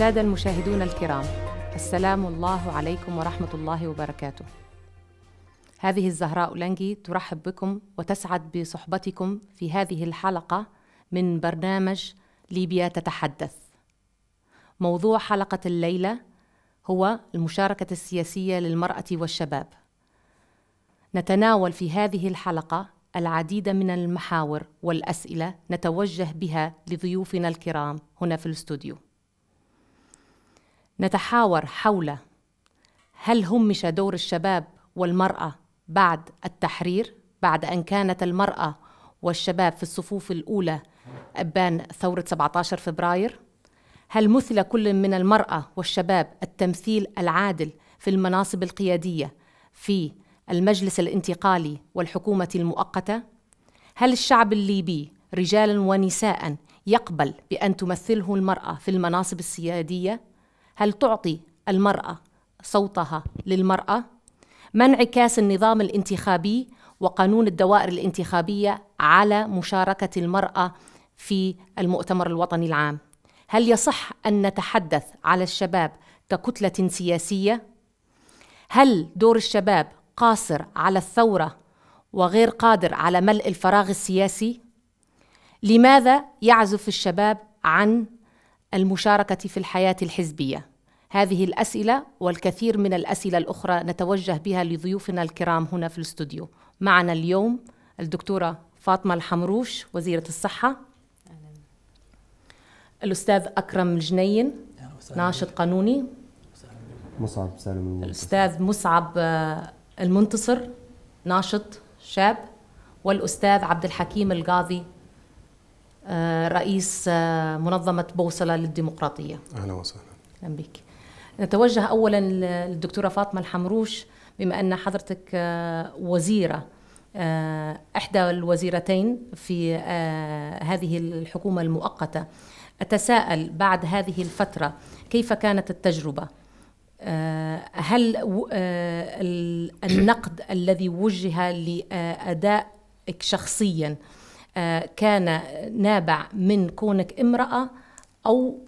السادة المشاهدون الكرام السلام الله عليكم ورحمة الله وبركاته هذه الزهراء لنجي ترحب بكم وتسعد بصحبتكم في هذه الحلقة من برنامج ليبيا تتحدث موضوع حلقة الليلة هو المشاركة السياسية للمرأة والشباب نتناول في هذه الحلقة العديد من المحاور والأسئلة نتوجه بها لضيوفنا الكرام هنا في الاستوديو نتحاور حول هل همش دور الشباب والمرأة بعد التحرير بعد أن كانت المرأة والشباب في الصفوف الأولى أبان ثورة 17 فبراير هل مثل كل من المرأة والشباب التمثيل العادل في المناصب القيادية في المجلس الانتقالي والحكومة المؤقتة؟ هل الشعب الليبي رجالا ونساء يقبل بأن تمثله المرأة في المناصب السيادية؟ هل تعطي المرأة صوتها للمرأة؟ ما انعكاس النظام الانتخابي وقانون الدوائر الانتخابية على مشاركة المرأة في المؤتمر الوطني العام؟ هل يصح أن نتحدث على الشباب ككتلة سياسية؟ هل دور الشباب قاصر على الثورة وغير قادر على ملء الفراغ السياسي؟ لماذا يعزف الشباب عن المشاركة في الحياة الحزبية؟ هذه الأسئلة والكثير من الأسئلة الأخرى نتوجه بها لضيوفنا الكرام هنا في الاستوديو معنا اليوم الدكتورة فاطمة الحمروش وزيرة الصحة الأستاذ أكرم الجنين ناشط قانوني مصعب سالم الأستاذ مصعب آه، المنتصر ناشط شاب والأستاذ عبد الحكيم القاضي آه، رئيس آه، منظمة بوصلة للديمقراطية أهلا وسهلا أهلا بك نتوجه اولا للدكتوره فاطمه الحمروش بما ان حضرتك آه، وزيره آه، احدى الوزيرتين في آه، هذه الحكومه المؤقته اتساءل بعد هذه الفتره كيف كانت التجربه هل النقد الذي وجه لادائك شخصيا كان نابع من كونك امراه او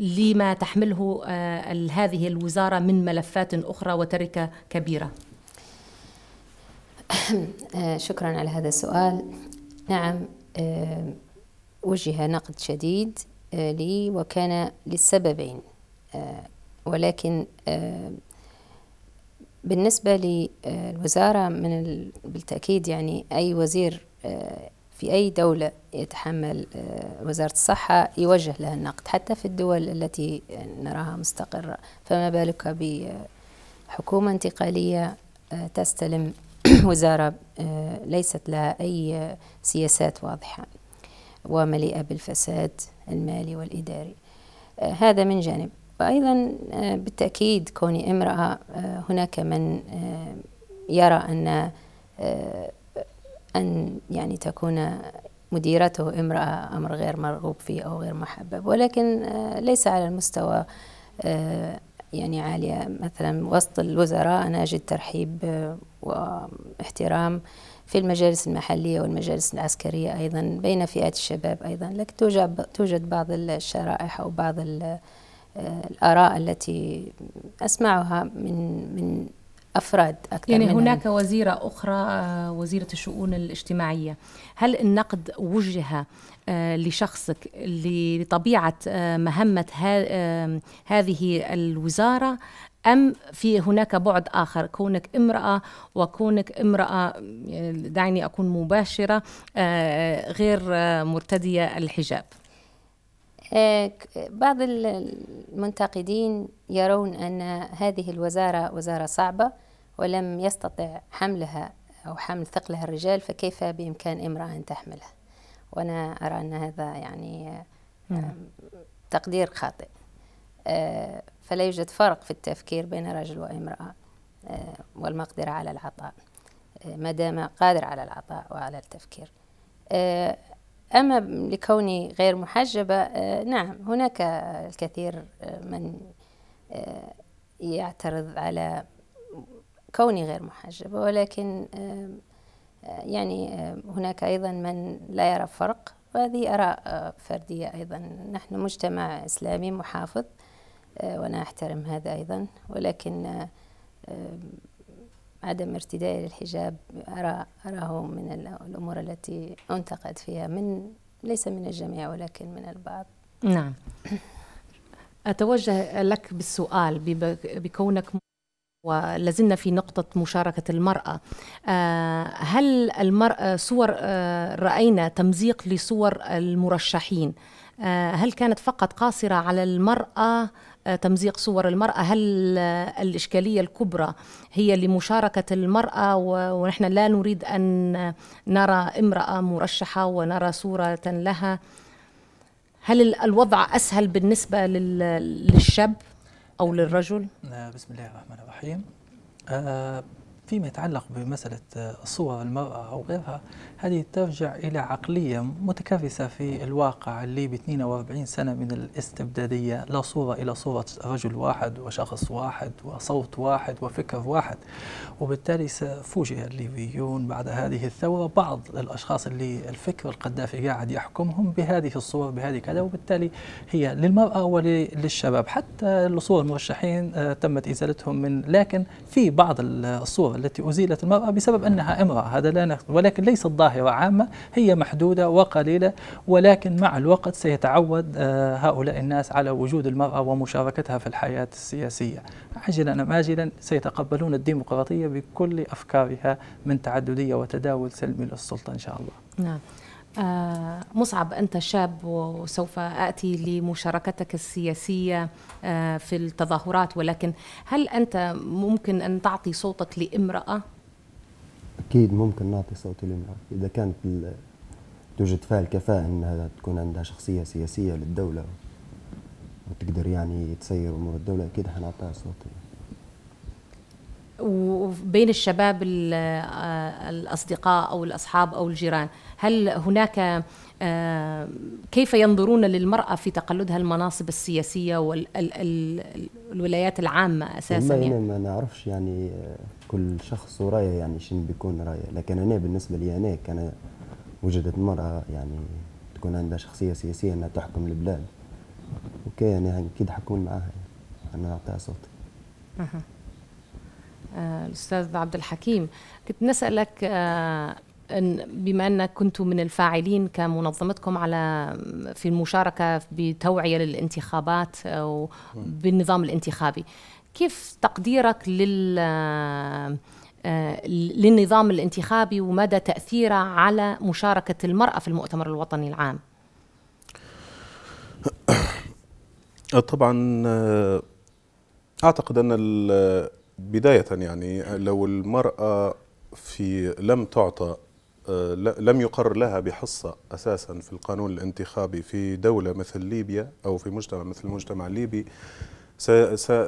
لما تحمله آه، هذه الوزارة من ملفات أخرى وتركة كبيرة آه، شكرا على هذا السؤال نعم آه، وجه نقد شديد لي وكان لسببين ولكن بالنسبة للوزارة من بالتأكيد يعني أي وزير في أي دولة يتحمل آه، وزارة الصحة يوجه لها النقد حتى في الدول التي نراها مستقرة فما بالك بحكومة انتقالية آه، تستلم وزارة آه، ليست لها أي سياسات واضحة ومليئة بالفساد المالي والإداري هذا من جانب وأيضا بالتأكيد كوني امرأة هناك من يرى أن أن يعني تكون مديرته امرأة أمر غير مرغوب فيه أو غير محبب ولكن آه، ليس على المستوى آه، يعني عالية مثلا وسط الوزراء أنا أجد ترحيب آه، واحترام في المجالس المحلية والمجالس العسكرية أيضا بين فئات الشباب أيضا لكن توجد, توجد بعض الشرائح أو بعض الآراء التي أسمعها من, من افراد اكثر يعني منهم. هناك وزيره اخرى آه، وزيره الشؤون الاجتماعيه هل النقد وجه آه، لشخصك لطبيعه آه، مهمه هذه الوزاره أم في هناك بعد آخر كونك امرأة وكونك امرأة يعني دعني أكون مباشرة غير مرتدية الحجاب بعض المنتقدين يرون أن هذه الوزارة وزارة صعبة ولم يستطع حملها أو حمل ثقلها الرجال فكيف بإمكان امرأة أن تحملها وأنا أرى أن هذا يعني تقدير خاطئ آه، فلا يوجد فرق في التفكير بين رجل وامرأة آه، والمقدرة على العطاء آه، ما دام قادر على العطاء وعلى التفكير أما لكوني غير محجبة نعم هناك الكثير من يعترض على كوني غير محجبة ولكن آه، يعني هناك أيضا من لا يرى فرق وهذه آراء آه، فردية أيضا نحن مجتمع إسلامي محافظ آه، وأنا أحترم هذا أيضا ولكن عدم ارتدائي للحجاب أرى أراه من الأمور التي أنتقد فيها من ليس من الجميع ولكن من البعض نعم أتوجه لك بالسؤال بكونك ولازلنا في نقطة مشاركة المرأة آه، هل المرأة صور آه، رأينا تمزيق لصور المرشحين آه، هل كانت فقط قاصرة على المرأة تمزيق صور المرأة هل الإشكالية الكبرى هي لمشاركة المرأة ونحن لا نريد أن نرى امرأة مرشحة ونرى صورة لها هل الوضع أسهل بالنسبة للشاب أو للرجل؟ آه، بسم الله الرحمن الرحيم آه، فيما يتعلق بمسألة آه، صور المرأة أو غيرها هذه ترجع إلى عقلية متكرسة في الواقع الليبي 42 سنة من الاستبدادية لا صورة إلى صورة رجل واحد وشخص واحد وصوت واحد وفكر واحد وبالتالي فوجئ الليبيون بعد هذه الثورة بعض الأشخاص اللي الفكر القذافي قاعد يحكمهم بهذه الصور بهذه كذا وبالتالي هي للمرأة وللشباب حتى الصور المرشحين آه، تمت إزالتهم من لكن في بعض الصور التي أزيلت المرأة بسبب أنها امرأة هذا لا ولكن ليس الظاهر ظاهرة عامة هي محدودة وقليلة ولكن مع الوقت سيتعود آه، هؤلاء الناس على وجود المرأة ومشاركتها في الحياة السياسية عاجلا أم آجلا سيتقبلون الديمقراطية بكل أفكارها من تعددية وتداول سلمي للسلطة إن شاء الله نعم آه مصعب أنت شاب وسوف آتي لمشاركتك السياسية آه في التظاهرات ولكن هل أنت ممكن أن تعطي صوتك لامرأة اكيد ممكن نعطي صوتي للمراه اذا كانت توجد فيها الكفاءه انها تكون عندها شخصيه سياسيه للدوله وتقدر يعني تسير امور الدوله اكيد حنعطيها صوتي وبين الشباب آه، الاصدقاء او الاصحاب او الجيران هل هناك آه، كيف ينظرون للمرأة في تقلدها المناصب السياسية والولايات العامة أساسا يعني. ما نعرفش يعني آه، كل شخص ورايه يعني شنو بيكون رايه لكن أنا بالنسبة لي أنا كان وجدت مرأة يعني تكون عندها شخصية سياسية أنها تحكم البلاد أوكي أنا أكيد حكون معاها أنا أعطيها صوتي أه. الأستاذ عبد الحكيم كنت نسألك أه بما أن كنتم من الفاعلين كمنظمتكم على في المشاركة بتوعية للانتخابات أو بالنظام الانتخابي كيف تقديرك لل آه، للنظام الانتخابي ومدى تأثيره على مشاركة المرأة في المؤتمر الوطني العام آه، طبعا آه، أعتقد أن بداية يعني لو المرأة في لم تعطى آه، لم يقر لها بحصة أساسا في القانون الانتخابي في دولة مثل ليبيا أو في مجتمع مثل المجتمع الليبي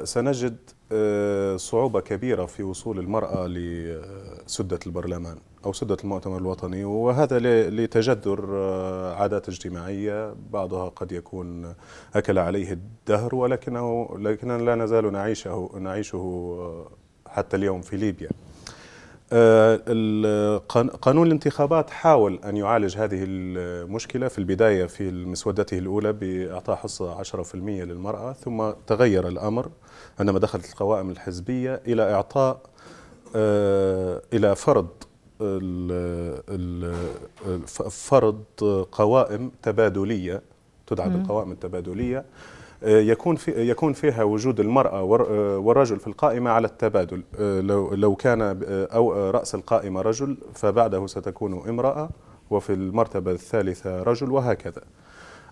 سنجد آه، صعوبة كبيرة في وصول المرأة لسدة البرلمان أو سدة المؤتمر الوطني وهذا لتجذر آه، عادات اجتماعية بعضها قد يكون أكل عليه الدهر ولكنه لكننا لا نزال نعيشه, نعيشه حتى اليوم في ليبيا آه، قانون الانتخابات حاول أن يعالج هذه المشكلة في البداية في مسودته الأولى بإعطاء حصة 10% للمرأة ثم تغير الأمر عندما دخلت القوائم الحزبية إلى إعطاء آه، إلى فرض فرض قوائم تبادلية تدعى بالقوائم التبادلية آه، يكون في يكون فيها وجود المرأة آه، والرجل في القائمة على التبادل آه، لو لو كان أو رأس القائمة رجل فبعده ستكون امرأة وفي المرتبة الثالثة رجل وهكذا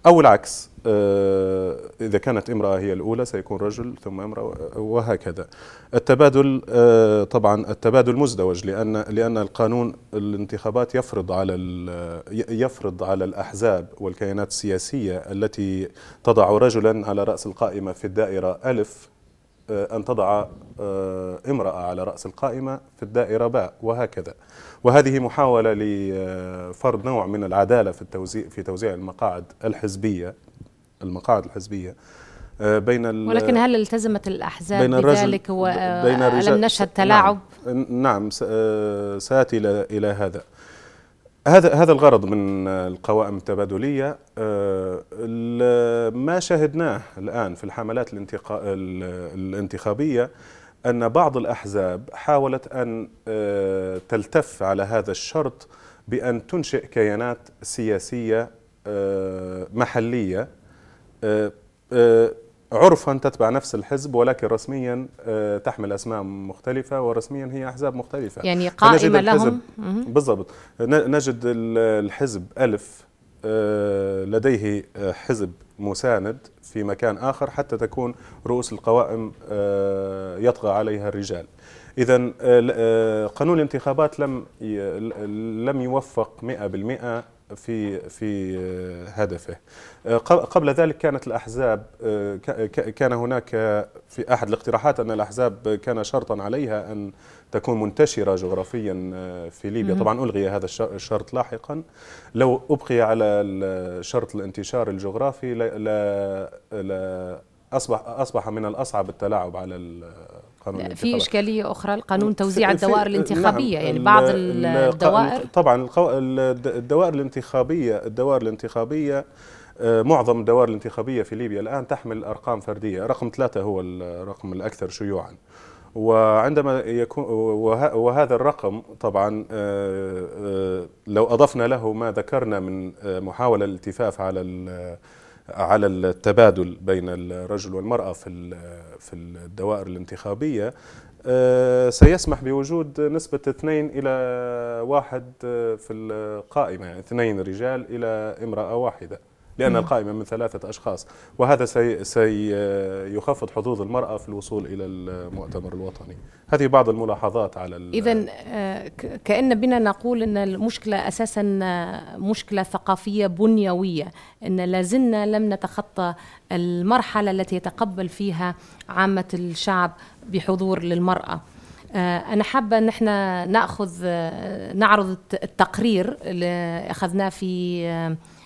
أو العكس آه، إذا كانت امرأة هي الأولى سيكون رجل ثم امرأة وهكذا التبادل آه، طبعا التبادل مزدوج لأن لأن القانون الانتخابات يفرض على يفرض على الأحزاب والكيانات السياسية التي تضع رجلا على رأس القائمة في الدائرة ألف آه، أن تضع امرأة على رأس القائمة في الدائرة باء وهكذا وهذه محاولة لفرض نوع من العدالة في التوزيع في توزيع المقاعد الحزبية المقاعد الحزبية آه، بين ولكن هل التزمت الأحزاب بين بذلك ولم نشهد نعم. تلاعب؟ نعم, نعم سآتي إلى هذا هذا هذا الغرض من القوائم التبادلية آه، ما شاهدناه الآن في الحملات الانتخابية أن بعض الأحزاب حاولت أن آه، تلتف على هذا الشرط بأن تنشئ كيانات سياسية آه، محلية آه، عرفا تتبع نفس الحزب ولكن رسميا تحمل اسماء مختلفه ورسميا هي احزاب مختلفه يعني قائمه لهم بالضبط نجد الحزب الف آه، لديه آه، حزب مساند في مكان آخر حتى تكون رؤوس القوائم آه، يطغى عليها الرجال إذا قانون الانتخابات لم لم يوفق 100% في في هدفه قبل ذلك كانت الأحزاب كان هناك في أحد الاقتراحات أن الأحزاب كان شرطا عليها أن تكون منتشرة جغرافيا آه، في ليبيا طبعا ألغي هذا الشرط لاحقا لو أبقي على شرط الانتشار الجغرافي لا, لا أصبح أصبح من الأصعب التلاعب على قانون في اشكاليه اخرى القانون توزيع الدوائر نعم، الانتخابيه نعم يعني بعض الدوائر طبعا الدوائر الانتخابيه الدوائر الانتخابيه آه، معظم الدوائر الانتخابيه في ليبيا الان تحمل ارقام فرديه رقم ثلاثه هو الرقم الاكثر شيوعا وعندما يكون وهذا الرقم طبعا آه، آه، لو اضفنا له ما ذكرنا من آه، محاوله الالتفاف على على التبادل بين الرجل والمراه في في الدوائر الانتخابيه سيسمح بوجود نسبة اثنين إلى واحد في القائمة يعني اثنين رجال إلى امرأة واحدة لأن القائمة من ثلاثة أشخاص وهذا سيخفض حظوظ المرأة في الوصول إلى المؤتمر الوطني هذه بعض الملاحظات على إذا آه، كأن بنا نقول أن المشكلة أساسا مشكلة ثقافية بنيوية أن لازلنا لم نتخطى المرحلة التي يتقبل فيها عامة الشعب بحضور للمرأة آه، أنا حابة أن احنا نأخذ آه، نعرض التقرير اللي أخذناه في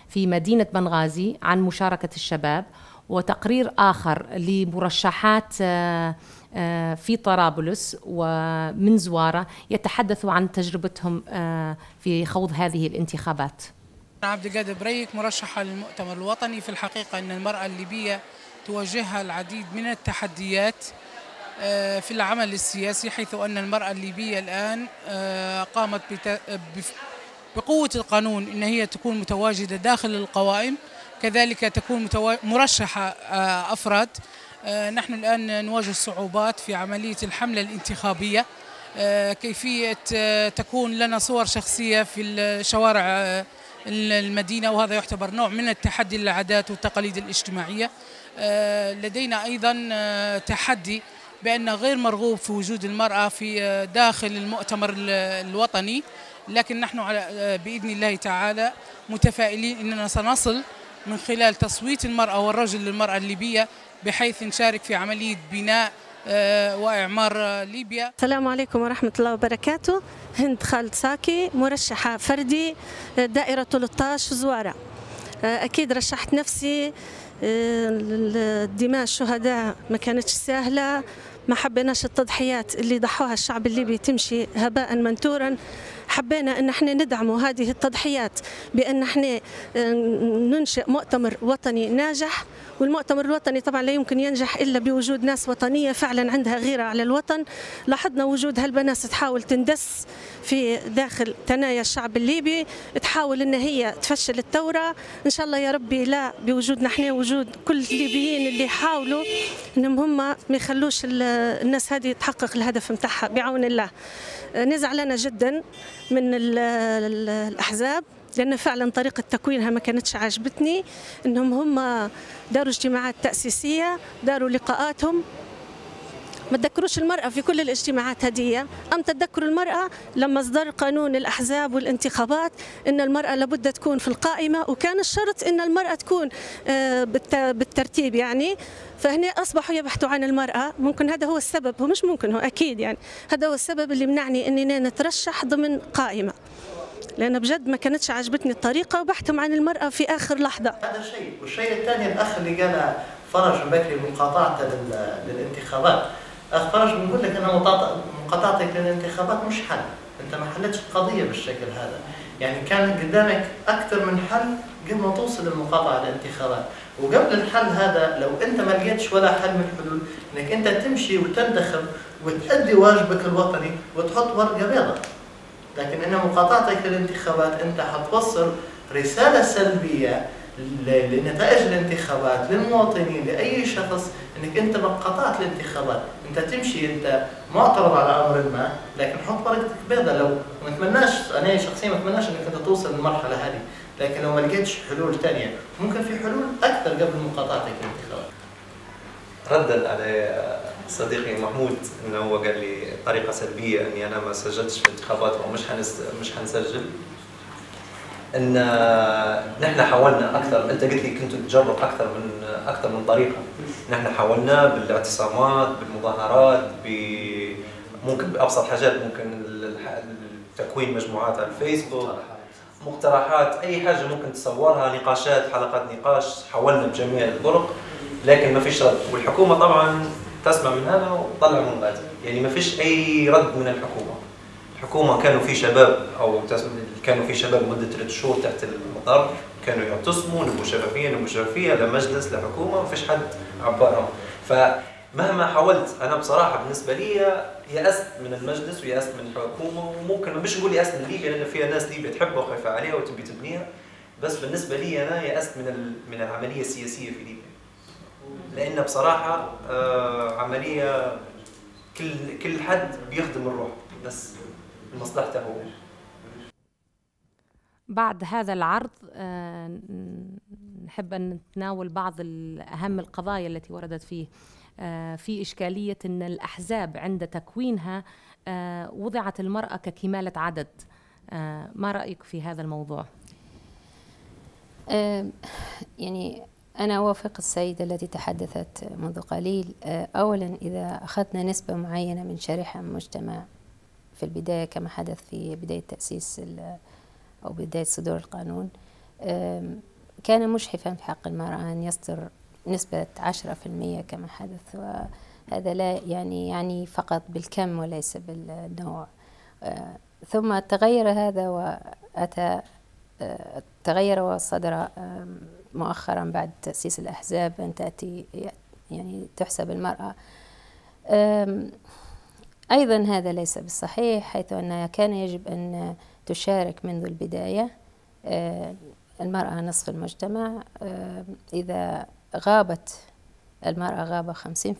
في مدينة بنغازي عن مشاركة الشباب وتقرير آخر لمرشحات آه، آه، في طرابلس ومن زوارة يتحدثوا عن تجربتهم آه، في خوض هذه الانتخابات عبد القادر بريك مرشحة للمؤتمر الوطني في الحقيقة أن المرأة الليبية تواجهها العديد من التحديات في العمل السياسي حيث أن المرأة الليبية الآن قامت بقوة القانون إن هي تكون متواجدة داخل القوائم كذلك تكون مرشحة آه، أفراد آه، نحن الآن نواجه صعوبات في عملية الحملة الانتخابية آه، كيفية تكون لنا صور شخصية في الشوارع المدينة وهذا يعتبر نوع من التحدي للعادات والتقاليد الاجتماعية لدينا أيضا تحدي بأن غير مرغوب في وجود المرأة في داخل المؤتمر الوطني لكن نحن على آه، باذن الله تعالى متفائلين اننا سنصل من خلال تصويت المراه والرجل للمراه الليبيه بحيث نشارك في عمليه بناء آه، واعمار آه، ليبيا. السلام عليكم ورحمه الله وبركاته، هند خالد ساكي مرشحه فردي دائره 13 زواره. اكيد رشحت نفسي دماء الشهداء ما كانتش سهله، ما حبيناش التضحيات اللي ضحوها الشعب الليبي تمشي هباء منثورا. حبينا أن احنا ندعموا هذه التضحيات بأن احنا آه، ننشئ مؤتمر وطني ناجح والمؤتمر الوطني طبعا لا يمكن ينجح إلا بوجود ناس وطنية فعلا عندها غيرة على الوطن لاحظنا وجود هالبنات تحاول تندس في داخل ثنايا الشعب الليبي تحاول أن هي تفشل الثورة إن شاء الله يا ربي لا بوجودنا احنا وجود كل الليبيين اللي يحاولوا انهم هم ما يخلوش الناس هذه تحقق الهدف نتاعها بعون الله نزعلنا جدا من الأحزاب لأن فعلا طريقة تكوينها ما كانتش عاجبتني أنهم هم داروا اجتماعات تأسيسية داروا لقاءاتهم ما تذكروش المرأة في كل الاجتماعات هدية أم تذكروا المرأة لما اصدر قانون الأحزاب والانتخابات أن المرأة لابد تكون في القائمة وكان الشرط أن المرأة تكون آه، بالترتيب يعني فهنا اصبحوا يبحثوا عن المراه ممكن هذا هو السبب هو مش ممكن هو اكيد يعني هذا هو السبب اللي منعني اني نترشح ضمن قائمه لان بجد ما كانتش عجبتني الطريقه وبحثهم عن المراه في اخر لحظه هذا شيء والشيء الثاني الاخ اللي قال فرج بكري مقاطعته للانتخابات اخرج بنقول لك أن مقاطعتك للانتخابات مش حل أنت ما حلتش القضية بالشكل هذا يعني كان قدامك أكثر من حل قبل ما توصل المقاطعة للانتخابات وقبل الحل هذا لو أنت ما لقيتش ولا حل من الحلول أنك أنت تمشي وتنتخب وتأدي واجبك الوطني وتحط ورقة بيضاء لكن أن مقاطعتك للانتخابات أنت حتوصل رسالة سلبية لنتائج الانتخابات للمواطنين لاي شخص انك انت ما قطعت الانتخابات انت تمشي انت معترض على امر ما لكن حط ورقتك بيضاء لو ما اتمناش انا شخصيا ما اتمناش انك انت توصل للمرحله هذه لكن لو ما لقيتش حلول ثانيه ممكن في حلول اكثر قبل مقاطعتك الانتخابات ردا على صديقي محمود انه هو قال لي طريقه سلبيه اني انا ما سجلتش في الانتخابات او مش حنس مش حنسجل ان آه، نحن حاولنا اكثر انت قلت لي كنت تجرب اكثر من آه، اكثر من طريقه نحن حاولنا بالاعتصامات بالمظاهرات ب ممكن بابسط حاجات ممكن تكوين مجموعات على الفيسبوك مقترحات اي حاجه ممكن تصورها نقاشات حلقات نقاش حاولنا بجميع الطرق لكن ما فيش رد والحكومه طبعا تسمع من هذا وتطلع من غادي يعني ما فيش اي رد من الحكومه الحكومه كانوا في شباب او كانوا في شباب مده ثلاث شهور تحت المطار كانوا يعتصموا نبوا شفافيه نبوا شفافيه لمجلس لحكومه ما فيش حد عبرهم فمهما حاولت انا بصراحه بالنسبه لي يأست من المجلس ويأست من الحكومه وممكن مش نقول يأست من ليبيا لان فيها ناس ليبيا تحبها وخايفه عليها وتبي تبنيها بس بالنسبه لي انا يأست من من العمليه السياسيه في ليبيا لان بصراحه آه، عمليه كل كل حد بيخدم الروح بس مصلحته هو بعد هذا العرض آه، نحب أن نتناول بعض أهم القضايا التي وردت فيه آه، في إشكالية أن الأحزاب عند تكوينها آه، وضعت المرأة ككمالة عدد ما رأيك في هذا الموضوع؟ يعني أنا أوافق السيدة التي تحدثت منذ قليل أولا إذا أخذنا نسبة معينة من شريحة المجتمع في البداية كما حدث في بداية تأسيس أو بداية صدور القانون كان مشحفا في حق المرأة أن يصدر نسبة 10% كما حدث وهذا لا يعني يعني فقط بالكم وليس بالنوع آه، ثم تغير هذا وأتى آه، تغير وصدر مؤخرا بعد تأسيس الأحزاب أن تأتي يعني تحسب المرأة أيضا هذا ليس بالصحيح حيث أن كان يجب أن تشارك منذ البداية آه، المرأة نصف المجتمع آه، إذا غابت المرأة غابة 50%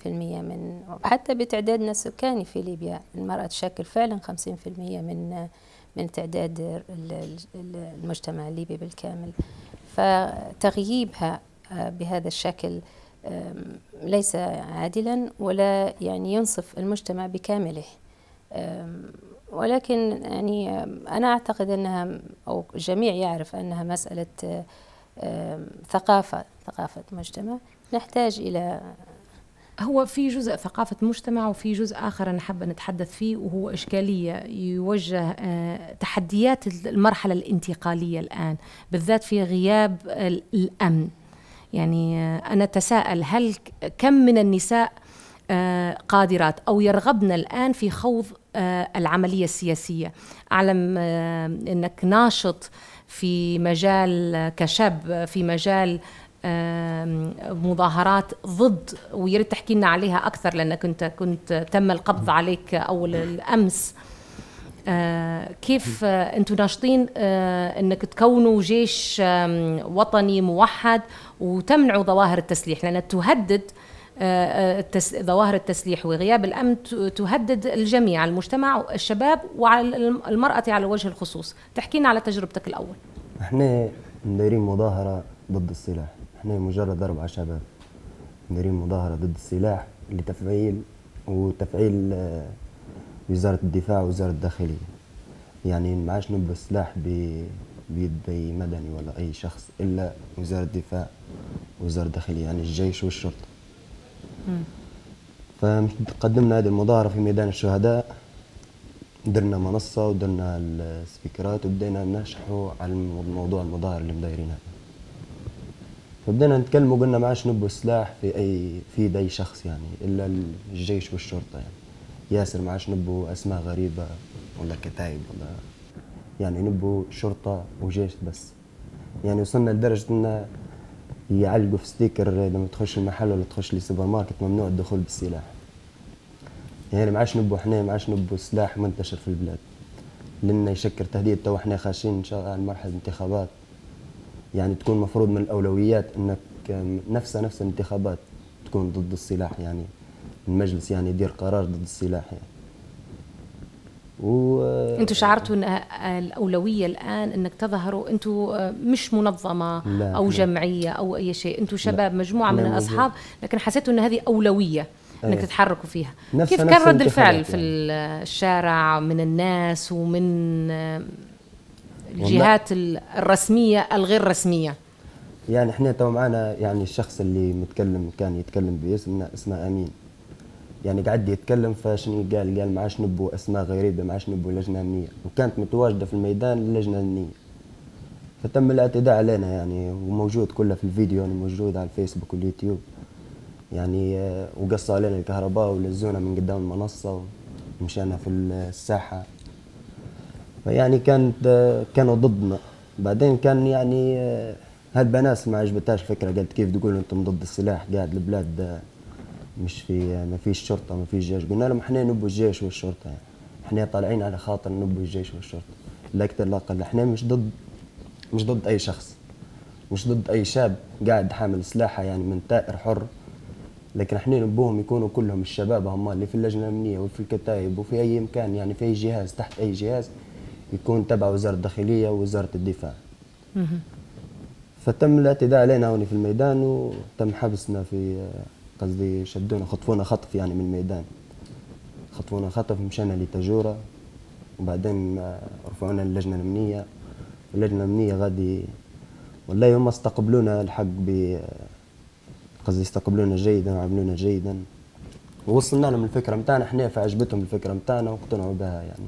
من حتى بتعدادنا السكاني في ليبيا المرأة تشكل فعلا 50% من من تعداد المجتمع الليبي بالكامل فتغييبها آه، بهذا الشكل ليس عادلا ولا يعني ينصف المجتمع بكامله ولكن يعني أنا أعتقد أنها أو الجميع يعرف أنها مسألة ثقافة ثقافة مجتمع نحتاج إلى هو في جزء ثقافة مجتمع وفي جزء آخر أنا حابة نتحدث فيه وهو إشكالية يوجه آه، تحديات المرحلة الانتقالية الآن بالذات في غياب الأمن يعني آه، أنا أتساءل هل كم من النساء آه، قادرات او يرغبن الان في خوض آه، العمليه السياسيه اعلم آه، انك ناشط في مجال كشاب في مجال مظاهرات ضد ويريد تحكي لنا عليها اكثر لانك كنت كنت تم القبض عليك اول الامس كيف انتم ناشطين انك تكونوا جيش وطني موحد وتمنعوا ظواهر التسليح لانها تهدد آه، آه، ظواهر التسليح وغياب الامن تهدد الجميع المجتمع الشباب وعلى المراه على وجه الخصوص تحكي لنا على تجربتك الاول احنا دايرين مظاهره ضد السلاح احنا مجرد ضرب على الشباب مديرين مظاهره ضد السلاح لتفعيل وتفعيل آه، وزاره الدفاع ووزاره الداخليه يعني ما عادش نلبس سلاح بيد اي مدني ولا اي شخص الا وزاره الدفاع وزاره الداخليه يعني الجيش والشرطه فقدمنا هذه المظاهرة في ميدان الشهداء درنا منصة ودرنا السبيكرات وبدينا نشحوا على موضوع المظاهرة اللي مدايرينها فبدينا نتكلم وقلنا ما عادش نبوا السلاح في أي في أي شخص يعني إلا الجيش والشرطة يعني ياسر ما عادش نبوا أسماء غريبة ولا كتايب ولا يعني نبوا شرطة وجيش بس يعني وصلنا لدرجة أن يعلقوا في ستيكر لما تخش المحل ولا تخش للسوبر ماركت ممنوع الدخول بالسلاح يعني ما عادش نبوا احنا ما عادش نبوا سلاح منتشر في البلاد لأن يشكل تهديد تو احنا خاشين ان شاء الله على مرحله انتخابات يعني تكون مفروض من الاولويات انك نفسها نفس الانتخابات تكون ضد السلاح يعني المجلس يعني يدير قرار ضد السلاح يعني و انتم شعرتوا ان الاولويه الان انك تظهروا انتم مش منظمه لا او لا جمعيه او اي شيء انتم شباب لا مجموعه لا من الاصحاب لكن حسيتوا ان هذه اولويه انك أيوة. تتحركوا فيها نفس كيف كان رد الفعل يعني. في الشارع من الناس ومن الجهات الرسميه الغير رسميه يعني احنا تو معنا يعني الشخص اللي متكلم كان يتكلم باسمنا اسمه امين يعني قعد يتكلم فشنو قال قال ما عادش اسماء غريبه ما عادش لجنه امنيه وكانت متواجده في الميدان اللجنه الامنيه فتم الاعتداء علينا يعني وموجود كله في الفيديو يعني موجود على الفيسبوك واليوتيوب يعني آه، وقصوا علينا الكهرباء ولزونا من قدام المنصه ومشينا في الساحه فيعني كانت آه، كانوا ضدنا بعدين كان يعني هالبناس آه، ما عجبتهاش الفكره قالت كيف تقولوا انتم ضد السلاح قاعد البلاد مش في ما فيش شرطه ما فيش جيش قلنا لهم احنا نبو الجيش والشرطه يعني احنا طالعين على خاطر نبو الجيش والشرطه لا اكثر لا اقل احنا مش ضد مش ضد اي شخص مش ضد اي شاب قاعد حامل سلاحه يعني من طائر حر لكن احنا نبوهم يكونوا كلهم الشباب هم اللي في اللجنه الامنيه وفي الكتائب وفي اي مكان يعني في اي جهاز تحت اي جهاز يكون تبع وزاره الداخليه ووزاره الدفاع. فتم الاعتداء علينا هوني في الميدان وتم حبسنا في قصدي شدونا خطفونا خطف يعني من الميدان خطفونا خطف مشينا لتجورة وبعدين رفعونا للجنة الأمنية اللجنة الأمنية غادي والله هم استقبلونا الحق ب قصدي استقبلونا جيدا وعملونا جيدا ووصلنا لهم الفكرة متاعنا احنا فعجبتهم الفكرة متاعنا واقتنعوا بها يعني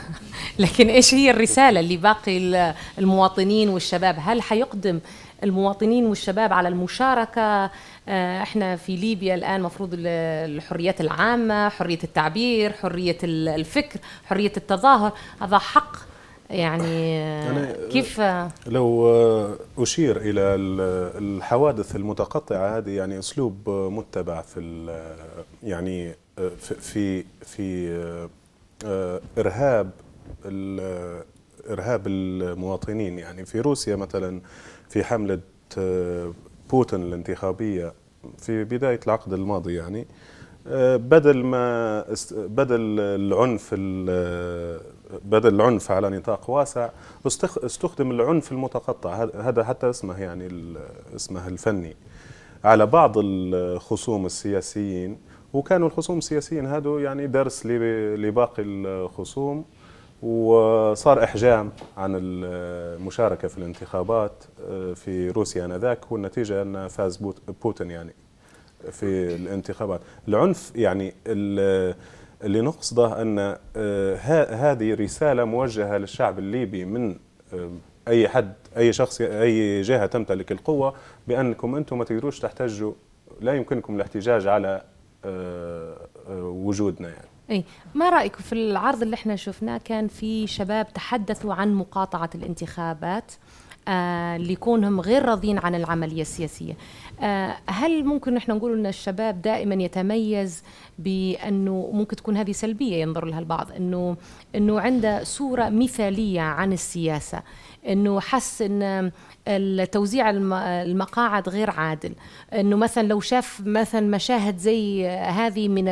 لكن ايش هي الرسالة اللي باقي المواطنين والشباب هل حيقدم المواطنين والشباب على المشاركة آه، احنا في ليبيا الآن مفروض الحريات العامة حرية التعبير حرية الفكر حرية التظاهر هذا حق يعني, يعني كيف لو آه، أشير إلى الحوادث المتقطعة هذه يعني أسلوب متبع في يعني في في إرهاب إرهاب المواطنين يعني في روسيا مثلا في حملة آه، بوتين الانتخابية في بداية العقد الماضي يعني آه، بدل ما بدل العنف آه، بدل العنف على نطاق واسع استخدم العنف المتقطع هذا حتى اسمه يعني اسمه الفني على بعض الخصوم السياسيين وكانوا الخصوم السياسيين هادو يعني درس لباقي الخصوم وصار إحجام عن المشاركة في الانتخابات آه، في روسيا آنذاك والنتيجة أن فاز بوتين يعني في الانتخابات العنف يعني اللي نقصده أن آه، هذه رسالة موجهة للشعب الليبي من آه، أي حد أي شخص أي جهة تمتلك القوة بأنكم أنتم ما تقدروش تحتجوا لا يمكنكم الاحتجاج على وجودنا يعني اي ما رايك في العرض اللي احنا شفناه كان في شباب تحدثوا عن مقاطعه الانتخابات اللي آه، يكونهم غير راضيين عن العملية السياسية آه، هل ممكن نحن نقول أن الشباب دائما يتميز بأنه ممكن تكون هذه سلبية ينظر لها البعض أنه أنه عنده صورة مثالية عن السياسة أنه حس أن التوزيع المقاعد غير عادل انه مثلا لو شاف مثلا مشاهد زي هذه من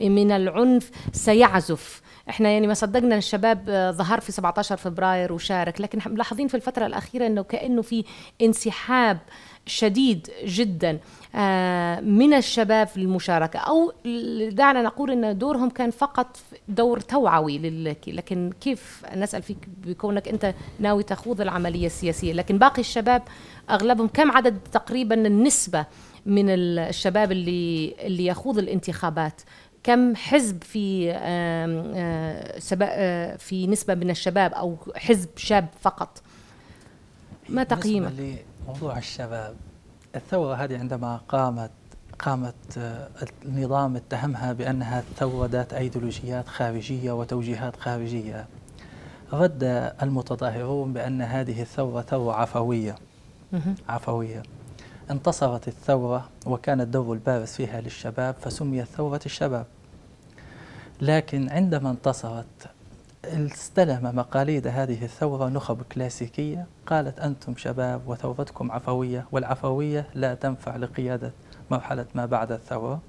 من العنف سيعزف احنا يعني ما صدقنا الشباب آه، ظهر في 17 فبراير وشارك لكن ملاحظين في الفترة الأخيرة أنه كأنه في انسحاب شديد جدا آه، من الشباب في المشاركة أو دعنا نقول أن دورهم كان فقط دور توعوي لكن كيف نسأل فيك بكونك أنت ناوي تخوض العملية السياسية لكن باقي الشباب أغلبهم كم عدد تقريبا النسبة من الشباب اللي اللي يخوض الانتخابات كم حزب في آه، آه، في نسبة من الشباب أو حزب شاب فقط ما تقييمك؟ لموضوع الشباب الثورة هذه عندما قامت قامت آه، النظام اتهمها بأنها ثورة ذات أيديولوجيات خارجية وتوجيهات خارجية رد المتظاهرون بأن هذه الثورة ثورة عفوية عفوية انتصرت الثورة وكان الدور البارز فيها للشباب فسميت ثورة الشباب لكن عندما انتصرت استلم مقاليد هذه الثورة نخب كلاسيكية قالت أنتم شباب وثورتكم عفوية والعفوية لا تنفع لقيادة مرحلة ما بعد الثورة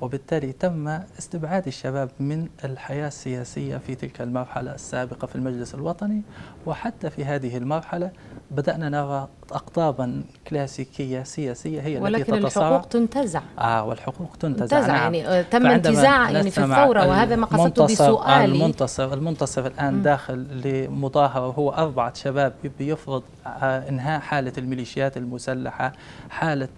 وبالتالي تم استبعاد الشباب من الحياة السياسية في تلك المرحلة السابقة في المجلس الوطني وحتى في هذه المرحلة بدأنا نرى أقطابا كلاسيكية سياسية هي ولكن التي تتصارع الحقوق تنتزع آه والحقوق تنتزع, تنتزع نعم. يعني آه، تم انتزاع يعني في الثورة وهذا ما قصدته بسؤالي المنتصر المنتصر الآن م. داخل لمظاهرة وهو أربعة شباب بيفرض آه، إنهاء حالة الميليشيات المسلحة حالة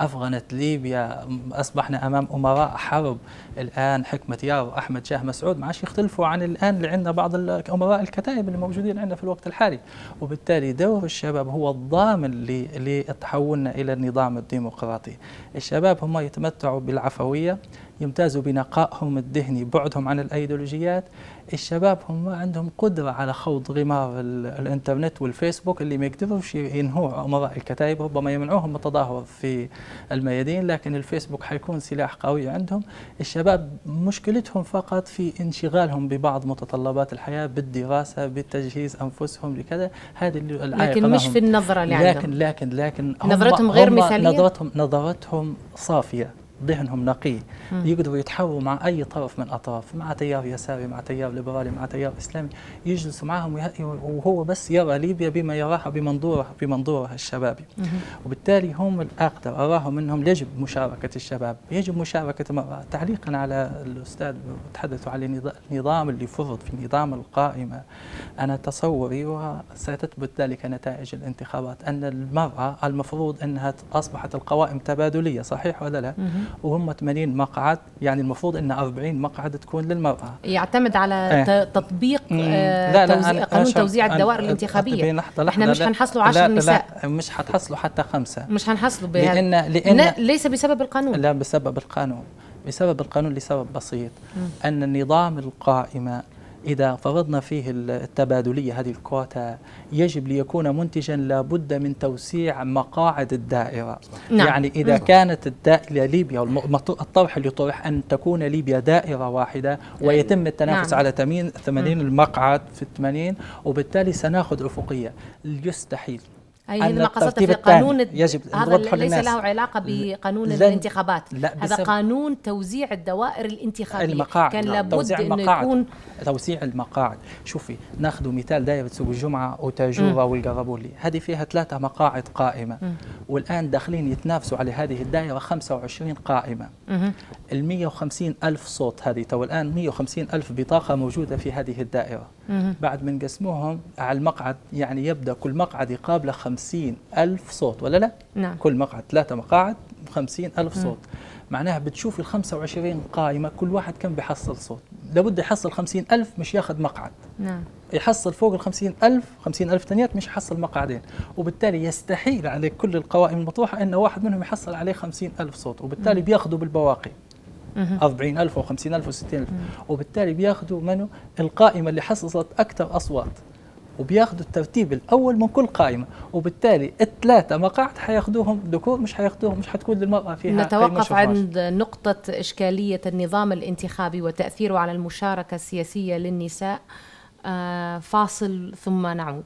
أفغنت ليبيا أصبحنا أمام أمراء حرب الآن حكمة ياو وأحمد شاه مسعود ما عادش يختلفوا عن الآن اللي عندنا بعض أمراء الكتائب اللي موجودين عندنا في الوقت الحالي وبالتالي دور الشباب هو الضامن لتحولنا إلى النظام الديمقراطي الشباب هم يتمتعوا بالعفوية يمتازوا بنقائهم الذهني بعدهم عن الايديولوجيات الشباب هم ما عندهم قدره على خوض غمار الانترنت والفيسبوك اللي ما يقدروش ينهوه امراء الكتائب ربما يمنعوهم من التظاهر في الميادين لكن الفيسبوك حيكون سلاح قوي عندهم الشباب مشكلتهم فقط في انشغالهم ببعض متطلبات الحياه بالدراسه بالتجهيز انفسهم لكذا هذه العائق لكن مش في النظره اللي عندهم. لكن لكن لكن نظرتهم غير مثاليه نظرتهم نظرتهم صافيه ذهنهم نقي يقدروا يتحاوروا مع اي طرف من الاطراف مع تيار يساري مع تيار ليبرالي مع تيار اسلامي يجلسوا معهم وهو بس يرى ليبيا بما يراها بمنظوره بمنظوره الشبابي وبالتالي هم الاقدر اراهم انهم يجب مشاركه الشباب يجب مشاركه المراه تعليقا على الاستاذ تحدثوا على النظام اللي فرض في نظام القائمه انا تصوري وستثبت ذلك نتائج الانتخابات ان المراه المفروض انها اصبحت القوائم تبادليه صحيح ولا لا؟ وهم 80 مقعد يعني المفروض ان 40 مقعد تكون للمراه يعتمد على ايه تطبيق آه، لا لا توزيع قانون توزيع الدوائر الانتخابيه لحظة احنا مش حنحصلوا 10 نساء لا مش حتحصلوا حتى خمسه مش حنحصلوا لان لان ليس بسبب القانون لا بسبب القانون بسبب القانون لسبب بسيط م. ان النظام القائمه إذا فرضنا فيه التبادلية هذه الكوتا يجب ليكون منتجا لابد من توسيع مقاعد الدائرة نعم. يعني إذا نعم. كانت الدائرة ليبيا الطرح اللي طرح أن تكون ليبيا دائرة واحدة ويتم التنافس نعم. على 80 80 المقعد في 80 وبالتالي سناخذ أفقية يستحيل أي هذا ما قصدته في قانون يجب هذا ليس له علاقة بقانون الانتخابات هذا قانون توزيع الدوائر الانتخابية المقاعد كان نعم، لابد أن يكون توسيع المقاعد شوفي ناخذ مثال دائرة سوق الجمعة وتاجورة والقربولي هذه فيها ثلاثة مقاعد قائمة م. والآن داخلين يتنافسوا على هذه الدائرة 25 قائمة ال 150 ألف صوت هذه تو الآن 150 ألف بطاقة موجودة في هذه الدائرة م. بعد ما نقسموهم على المقعد يعني يبدأ كل مقعد يقابله 50 ألف صوت ولا لا؟ نعم. كل مقعد ثلاثة مقاعد 50 ألف صوت معناها بتشوف ال 25 قائمة كل واحد كم بيحصل صوت لابد يحصل خمسين ألف مش ياخذ مقعد نعم. يحصل فوق ال 50000 50000 ثانيات مش يحصل مقعدين وبالتالي يستحيل على كل القوائم المطروحة أن واحد منهم يحصل عليه 50000 صوت وبالتالي بياخذوا بالبواقي 40000 و 50000 و 60000 وبالتالي بياخذوا منو القائمة اللي حصلت أكثر أصوات وبياخذوا الترتيب الاول من كل قائمه وبالتالي الثلاثه مقاعد حياخذوهم ذكور مش حياخذوهم مش حتكون للمراه فيها نتوقف عند نقطه اشكاليه النظام الانتخابي وتاثيره على المشاركه السياسيه للنساء آه، فاصل ثم نعود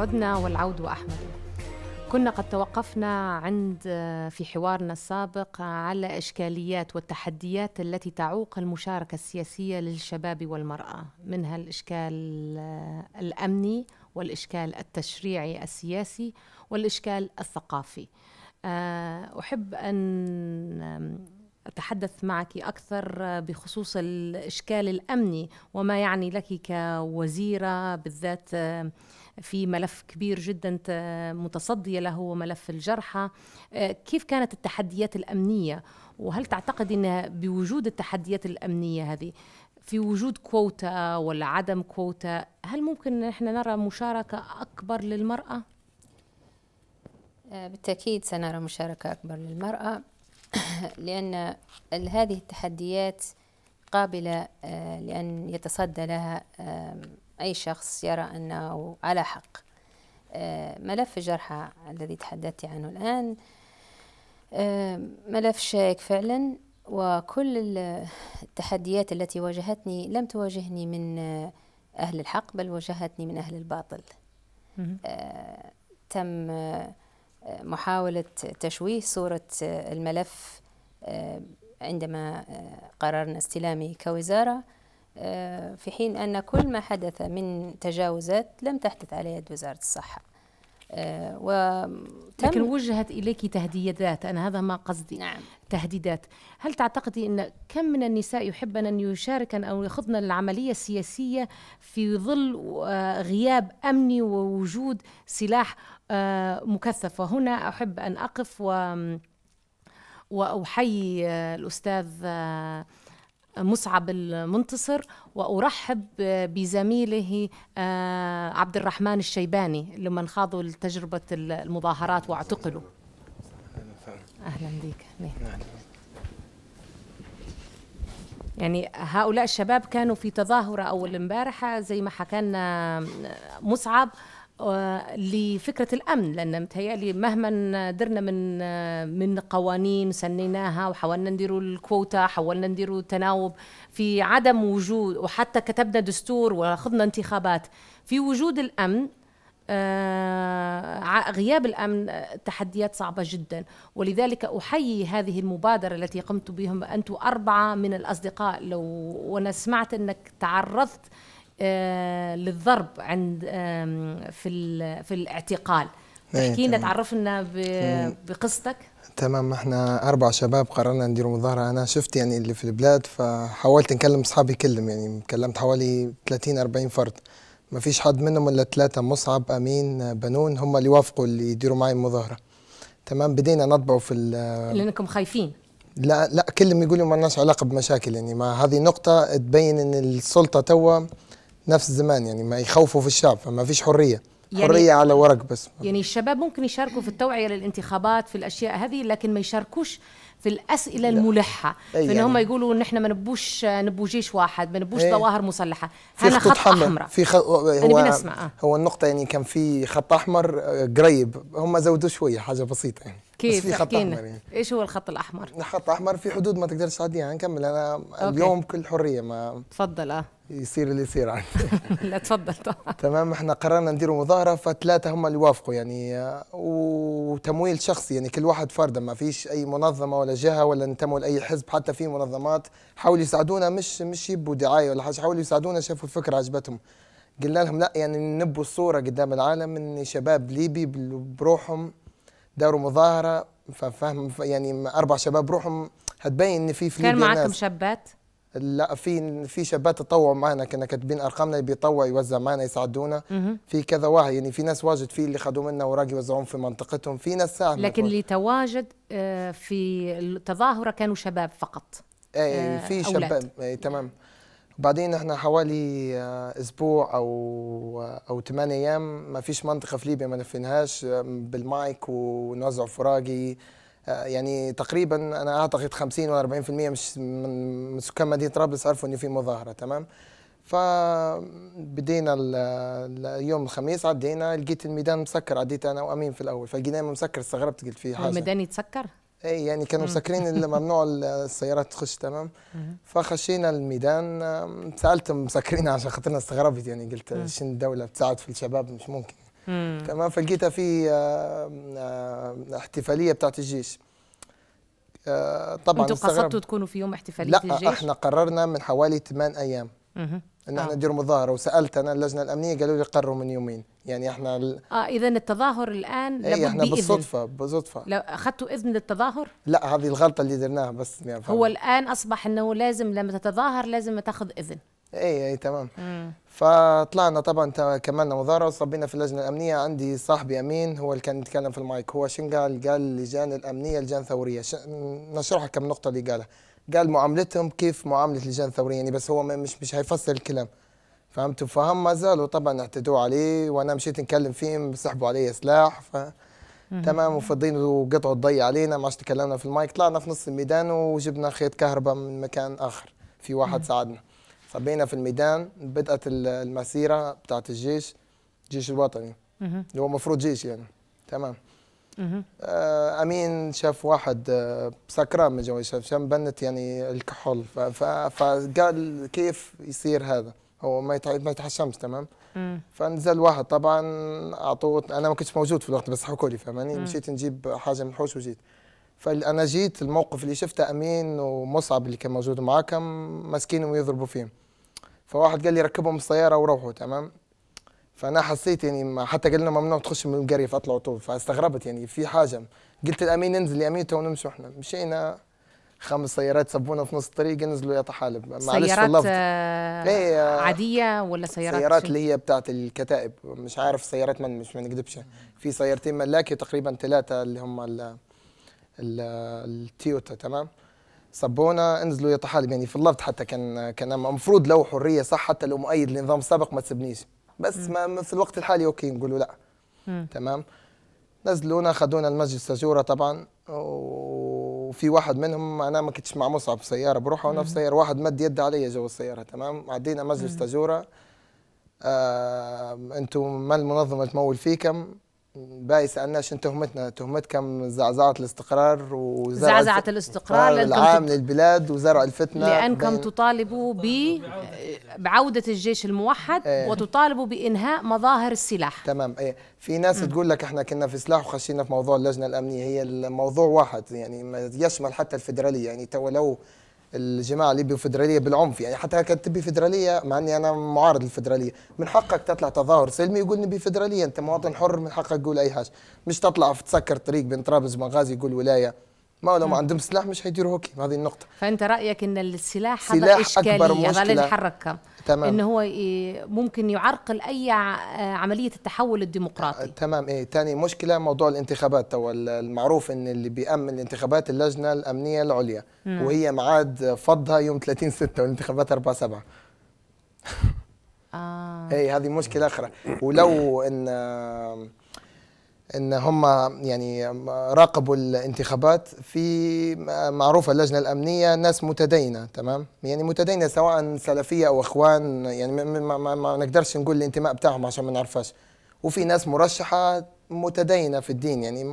عدنا والعود وأحمد كنا قد توقفنا عند آه، في حوارنا السابق على اشكاليات والتحديات التي تعوق المشاركه السياسيه للشباب والمراه منها الاشكال آه، الامني والاشكال التشريعي السياسي والاشكال الثقافي آه، احب ان أتحدث معك أكثر بخصوص الإشكال الأمني وما يعني لك كوزيرة بالذات في ملف كبير جدا متصدية له هو ملف الجرحى آه، كيف كانت التحديات الأمنية وهل تعتقد أن بوجود التحديات الأمنية هذه في وجود كوتا ولا عدم كوتا هل ممكن احنا نرى مشاركة أكبر للمرأة؟ آه، بالتأكيد سنرى مشاركة أكبر للمرأة لأن هذه التحديات قابلة آه، لأن يتصدى لها أي شخص يرى أنه على حق آه، ملف الجرحى الذي تحدثت عنه الآن آه، ملف شائك فعلا وكل التحديات التي واجهتني لم تواجهني من أهل الحق بل واجهتني من أهل الباطل آه، تم محاولة تشويه صورة الملف عندما قررنا استلامه كوزارة آه، في حين أن كل ما حدث من تجاوزات لم تحدث على يد وزارة الصحة آه، وتم لكن وجهت إليك تهديدات أنا هذا ما قصدي نعم. تهديدات هل تعتقدي أن كم من النساء يحبن أن يشاركن أو يخضن العملية السياسية في ظل آه، غياب أمني ووجود سلاح مكثف وهنا أحب أن أقف و وأحيي الأستاذ مصعب المنتصر وارحب بزميله آه، عبد الرحمن الشيباني لمن خاضوا تجربه المظاهرات واعتقلوا اهلا بك يعني هؤلاء الشباب كانوا في تظاهره اول امبارحه زي ما حكى لنا مصعب لفكرة الأمن لأن متهيألي مهما درنا من من قوانين سنيناها وحاولنا نديروا الكوتا حاولنا نديروا التناوب في عدم وجود وحتى كتبنا دستور واخذنا انتخابات في وجود الأمن آه غياب الامن آه، تحديات صعبه جدا ولذلك احيي هذه المبادره التي قمت بهم انتم اربعه من الاصدقاء لو وانا سمعت انك تعرضت آه، للضرب عند في في الاعتقال إيه، تحكي لنا تعرف لنا بقصتك تمام احنا اربع شباب قررنا ندير مظاهره انا شفت يعني اللي في البلاد فحاولت نكلم اصحابي كلهم يعني كلمت حوالي 30 40 فرد ما فيش حد منهم الا ثلاثه مصعب امين بنون هم اللي وافقوا اللي يديروا معي المظاهره تمام بدينا نطبعوا في لانكم خايفين لا لا كلهم يقولوا ما لناش علاقه بمشاكل يعني ما هذه نقطه تبين ان السلطه توا نفس زمان يعني ما يخوفوا في الشعب فما فيش حريه يعني حريه على ورق بس يعني الشباب ممكن يشاركوا في التوعيه للانتخابات في الاشياء هذه لكن ما يشاركوش في الاسئله الملحه في ان يعني هم يقولوا ان احنا ما نبوش نبو جيش واحد ما نبوش إيه. ظواهر مسلحه هنا خط, خط احمر في خ... هو نسمع. آه. هو النقطه يعني كان في خط احمر آه، قريب هم زودوا شويه حاجه بسيطه يعني كيف في خط احمر يعني. ايش هو الخط الاحمر؟ الخط الاحمر في حدود ما تقدرش تعديها يعني، نكمل انا أوكي. اليوم كل حريه ما تفضل اه يصير اللي يصير عندي لا تفضل طبعا تمام احنا قررنا ندير مظاهره فثلاثه هم اللي وافقوا يعني وتمويل شخصي يعني كل واحد فردا ما فيش اي منظمه ولا جهه ولا انتموا لاي حزب حتى في منظمات حاولوا يساعدونا مش مش يبوا دعايه ولا حاجه حاولوا يساعدونا شافوا الفكره عجبتهم قلنا لهم لا يعني نبوا الصوره قدام العالم ان شباب ليبي بروحهم داروا مظاهره فاهم يعني اربع شباب روحهم هتبين ان في في كان معاكم شابات؟ لا في في شابات تطوعوا معنا كنا كاتبين ارقامنا اللي بيطوع يوزع معنا يساعدونا في كذا واحد يعني في ناس واجد في اللي خدوا منا اوراق يوزعون في منطقتهم في ناس ساهموا لكن اللي تواجد آه، في التظاهره كانوا شباب فقط اي إيه، في آه، شباب إيه، تمام بعدين احنا حوالي آه، اسبوع او آه، او 8 ايام ما فيش منطقه في ليبيا ما لفيناهاش آه، بالمايك ونوزع فراقي يعني تقريبا انا اعتقد 50 ولا 40% مش من سكان مدينه طرابلس عرفوا انه في مظاهره تمام فبدينا يوم الخميس عدينا لقيت الميدان مسكر عديت انا وامين في الاول فلقيناه مسكر استغربت قلت في حاجه الميدان يتسكر؟ اي يعني كانوا مسكرين اللي ممنوع السيارات تخش تمام فخشينا الميدان سالت مسكرين عشان خاطر انا استغربت يعني قلت شن الدوله بتساعد في الشباب مش ممكن تمام فلقيتها في احتفاليه بتاعت الجيش آه، طبعا انتم قصدتوا تكونوا في يوم احتفاليه لا الجيش؟ لا احنا قررنا من حوالي ثمان ايام ان احنا ندير آه. مظاهره وسالت انا اللجنه الامنيه قالوا لي قرروا من يومين يعني احنا ال... اه اذا التظاهر الان اي احنا بالصدفه إذن. بالصدفه لو اخذتوا اذن للتظاهر لا هذه الغلطه اللي درناها بس يعني هو الان اصبح انه لازم لما تتظاهر لازم تاخذ اذن اي اي تمام مم. فطلعنا طبعا كملنا مظاهره وصبينا في اللجنه الامنيه عندي صاحبي امين هو اللي كان يتكلم في المايك هو شن قال قال اللجان الامنيه لجان ثوريه نشرحها كم نقطه اللي قالها قال معاملتهم كيف معامله اللجان الثوريه يعني بس هو مش مش هيفصل الكلام فهمتوا فهم ما زالوا طبعا اعتدوا عليه وانا مشيت نكلم فيهم سحبوا علي سلاح ف تمام وفضين وقطعوا الضي علينا ما تكلمنا في المايك طلعنا في نص الميدان وجبنا خيط كهرباء من مكان اخر في واحد ساعدنا صبينا في الميدان بدات المسيره بتاعت الجيش الجيش الوطني اللي هو المفروض جيش يعني تمام آه، امين شاف واحد آه، سكران من جوا شاف شاف بنت يعني الكحول فقال كيف يصير هذا هو ما ما يتحشمش تمام فنزل واحد طبعا اعطوه انا ما كنتش موجود في الوقت بس حكوا لي فهماني مشيت نجيب حاجه من الحوش وجيت فانا جيت الموقف اللي شفته امين ومصعب اللي كان موجود معاكم ماسكينهم ويضربوا فيهم فواحد قال لي ركبهم السياره وروحوا تمام فانا حسيت يعني ما حتى قلنا ممنوع تخش من القريه فاطلعوا تو فاستغربت يعني في حاجه قلت الامين ننزل تو نمشي احنا مشينا خمس سيارات سبونا في نص الطريق نزلوا يا طحالب معلش سيارات آه،, إيه، آه عاديه ولا سيارات سيارات اللي هي بتاعت الكتائب مش عارف سيارات من مش ما نكذبش في سيارتين ملاكي تقريبا ثلاثه اللي هم ال التيوتا تمام سبونا انزلوا يا طحالب يعني في اللفظ حتى كان كان المفروض لو حريه صح حتى لو مؤيد للنظام السابق ما تسبنيش بس ما في الوقت الحالي اوكي نقولوا لا مم. تمام نزلونا خذونا المسجد سجوره طبعا وفي واحد منهم انا ما كنتش مع مصعب في سياره بروحه وانا في سياره واحد مد يده علي جوا السياره تمام عدينا مسجد سجوره آه انتم ما المنظمه تمول فيكم باقي سالنا انت تهمتنا تهمتكم زعزعه الاستقرار وزعزعه زعزعه الاستقرار العام للبلاد وزرع الفتنه لانكم تطالبوا ب بعوده الجيش الموحد ايه وتطالبوا بانهاء مظاهر السلاح تمام ايه في ناس م. تقول لك احنا كنا في سلاح وخشينا في موضوع اللجنه الامنيه هي الموضوع واحد يعني يشمل حتى الفدراليه يعني تو لو الجماعه الليبيه فدرالية بالعنف يعني حتى كانت تبي فدراليه مع اني انا معارض للفدراليه من حقك تطلع تظاهر سلمي يقول نبي فدراليه انت مواطن حر من حقك تقول اي حاجه مش تطلع تسكر طريق بين طرابلس ومغازي يقول ولايه ما لو ما عندهم سلاح مش حيديروا هوكي هذه النقطه فانت رايك ان السلاح هذا اشكاليه هذا اللي تمام ان هو ممكن يعرقل اي عمليه التحول الديمقراطي أه، تمام ايه ثاني مشكله موضوع الانتخابات تو المعروف ان اللي بيامن الانتخابات اللجنه الامنيه العليا مم. وهي معاد فضها يوم 30 6 والانتخابات 4 7 اه هي إيه، هذه مشكله اخرى ولو ان ان هم يعني راقبوا الانتخابات في معروفه اللجنه الامنيه ناس متدينه تمام يعني متدينه سواء سلفيه او اخوان يعني ما, ما, ما نقدرش نقول الانتماء بتاعهم عشان ما نعرفهاش وفي ناس مرشحه متدينه في الدين يعني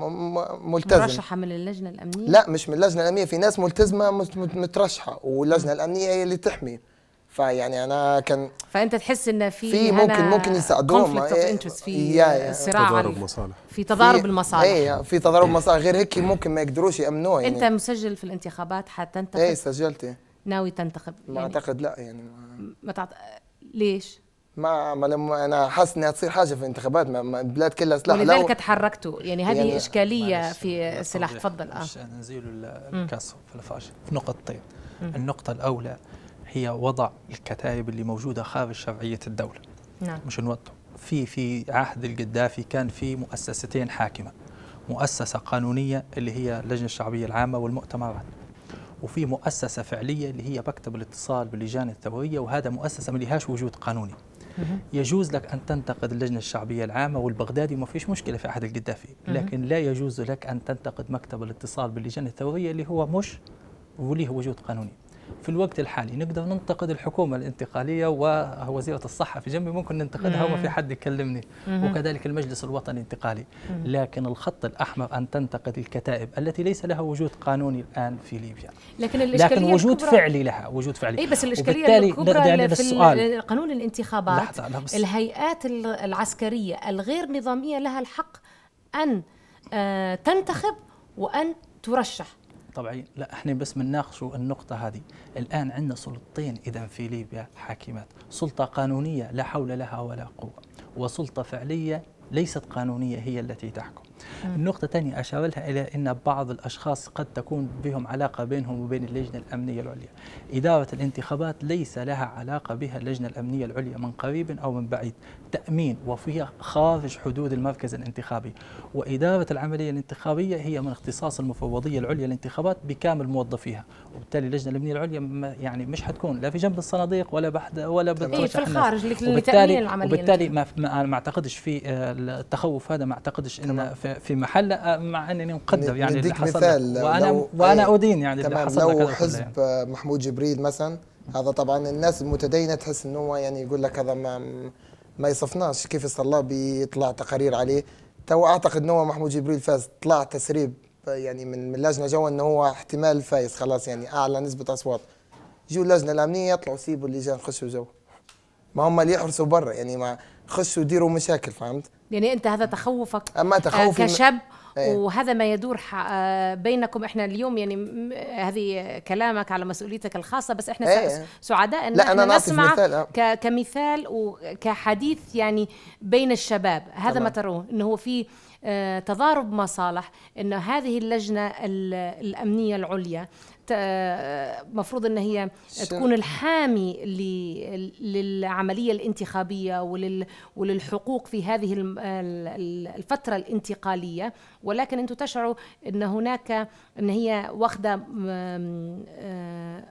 ملتزمه مرشحه من اللجنه الامنيه لا مش من اللجنه الامنيه في ناس ملتزمه مترشحه واللجنه الامنيه هي اللي تحمي فيعني انا كان فانت تحس ان في في ممكن ممكن يساعدوهم إيه، في صراع تضارب مصالح في تضارب المصالح اي في تضارب مصالح غير هيك ممكن ما يقدروش يامنوه يعني انت مسجل في الانتخابات انت اي سجلت ناوي تنتخب ما يعني اعتقد لا يعني ما, ما تعت... ليش؟ ما ما لم انا حاسس انها تصير حاجه في الانتخابات ما البلاد كلها سلاح ولذلك تحركتوا يعني هذه يعني اشكاليه في سلاح تفضل اه نزيلوا الكاس في في نقطتين النقطه الاولى هي وضع الكتائب اللي موجوده خارج شرعيه الدوله نعم مش نوضح في في عهد القدافي كان في مؤسستين حاكمه مؤسسه قانونيه اللي هي اللجنه الشعبيه العامه والمؤتمرات وفي مؤسسة فعلية اللي هي مكتب الاتصال باللجان الثورية وهذا مؤسسة ما لهاش وجود قانوني يجوز لك أن تنتقد اللجنة الشعبية العامة والبغدادي وما فيش مشكلة في أحد القدافي، لكن لا يجوز لك أن تنتقد مكتب الاتصال باللجان الثورية اللي هو مش وله وجود قانوني في الوقت الحالي نقدر ننتقد الحكومة الانتقالية ووزيرة الصحة في جنبي ممكن ننتقدها وما في حد يكلمني وكذلك المجلس الوطني الانتقالي لكن الخط الأحمر أن تنتقد الكتائب التي ليس لها وجود قانوني الآن في ليبيا لكن, لكن وجود الكبرى فعلي لها وجود فعلي إيه بس الإشكالية الكبرى في قانون الانتخابات لحظة الهيئات العسكرية الغير نظامية لها الحق أن آه، تنتخب وأن ترشح طبعا لا احنا بس بنناقش النقطه هذه الان عندنا سلطتين اذا في ليبيا حاكمات سلطه قانونيه لا حول لها ولا قوه وسلطه فعليه ليست قانونيه هي التي تحكم النقطة ثانية أشار لها إلى أن بعض الأشخاص قد تكون بهم علاقة بينهم وبين اللجنة الأمنية العليا إدارة الانتخابات ليس لها علاقة بها اللجنة الأمنية العليا من قريب أو من بعيد تأمين وفيها خارج حدود المركز الانتخابي وإدارة العملية الانتخابية هي من اختصاص المفوضية العليا للانتخابات بكامل موظفيها وبالتالي اللجنة الأمنية العليا يعني مش حتكون لا في جنب الصناديق ولا بحد ولا في الخارج لتأمين العملية وبالتالي ما, ما, ما اعتقدش في آه، التخوف هذا ما اعتقدش ان في في محل آه، مع انني مقدم يعني اللي حصل مثال وانا وانا إيه، ادين يعني تمام اللي حصل لو حزب يعني. محمود جبريل مثلا هذا طبعا الناس المتدينه تحس انه هو يعني يقول لك هذا ما ما يصفناش كيف صلى بيطلع تقارير عليه تو اعتقد انه محمود جبريل فاز طلع تسريب آه، يعني من من لجنه جوا انه هو احتمال فايز خلاص يعني اعلى نسبه اصوات جو اللجنه الامنيه يطلعوا سيبوا اللجان خشوا جوا ما هم اللي يحرسوا برا يعني ما خشوا ديروا مشاكل فهمت يعني انت هذا تخوفك اما أه، تخوف آه، كشاب إيه. وهذا ما يدور آه، بينكم احنا اليوم يعني هذه كلامك على مسؤوليتك الخاصه بس احنا ايه سعداء ان لا احنا أنا نسمع مثال. كمثال وكحديث يعني بين الشباب هذا تمام. ما ترون انه هو في تضارب مصالح انه هذه اللجنه الامنيه العليا آه، مفروض ان هي تكون الحامي للعمليه الانتخابيه وللحقوق في هذه الفتره الانتقاليه ولكن انتم تشعروا ان هناك ان هي واخده آه،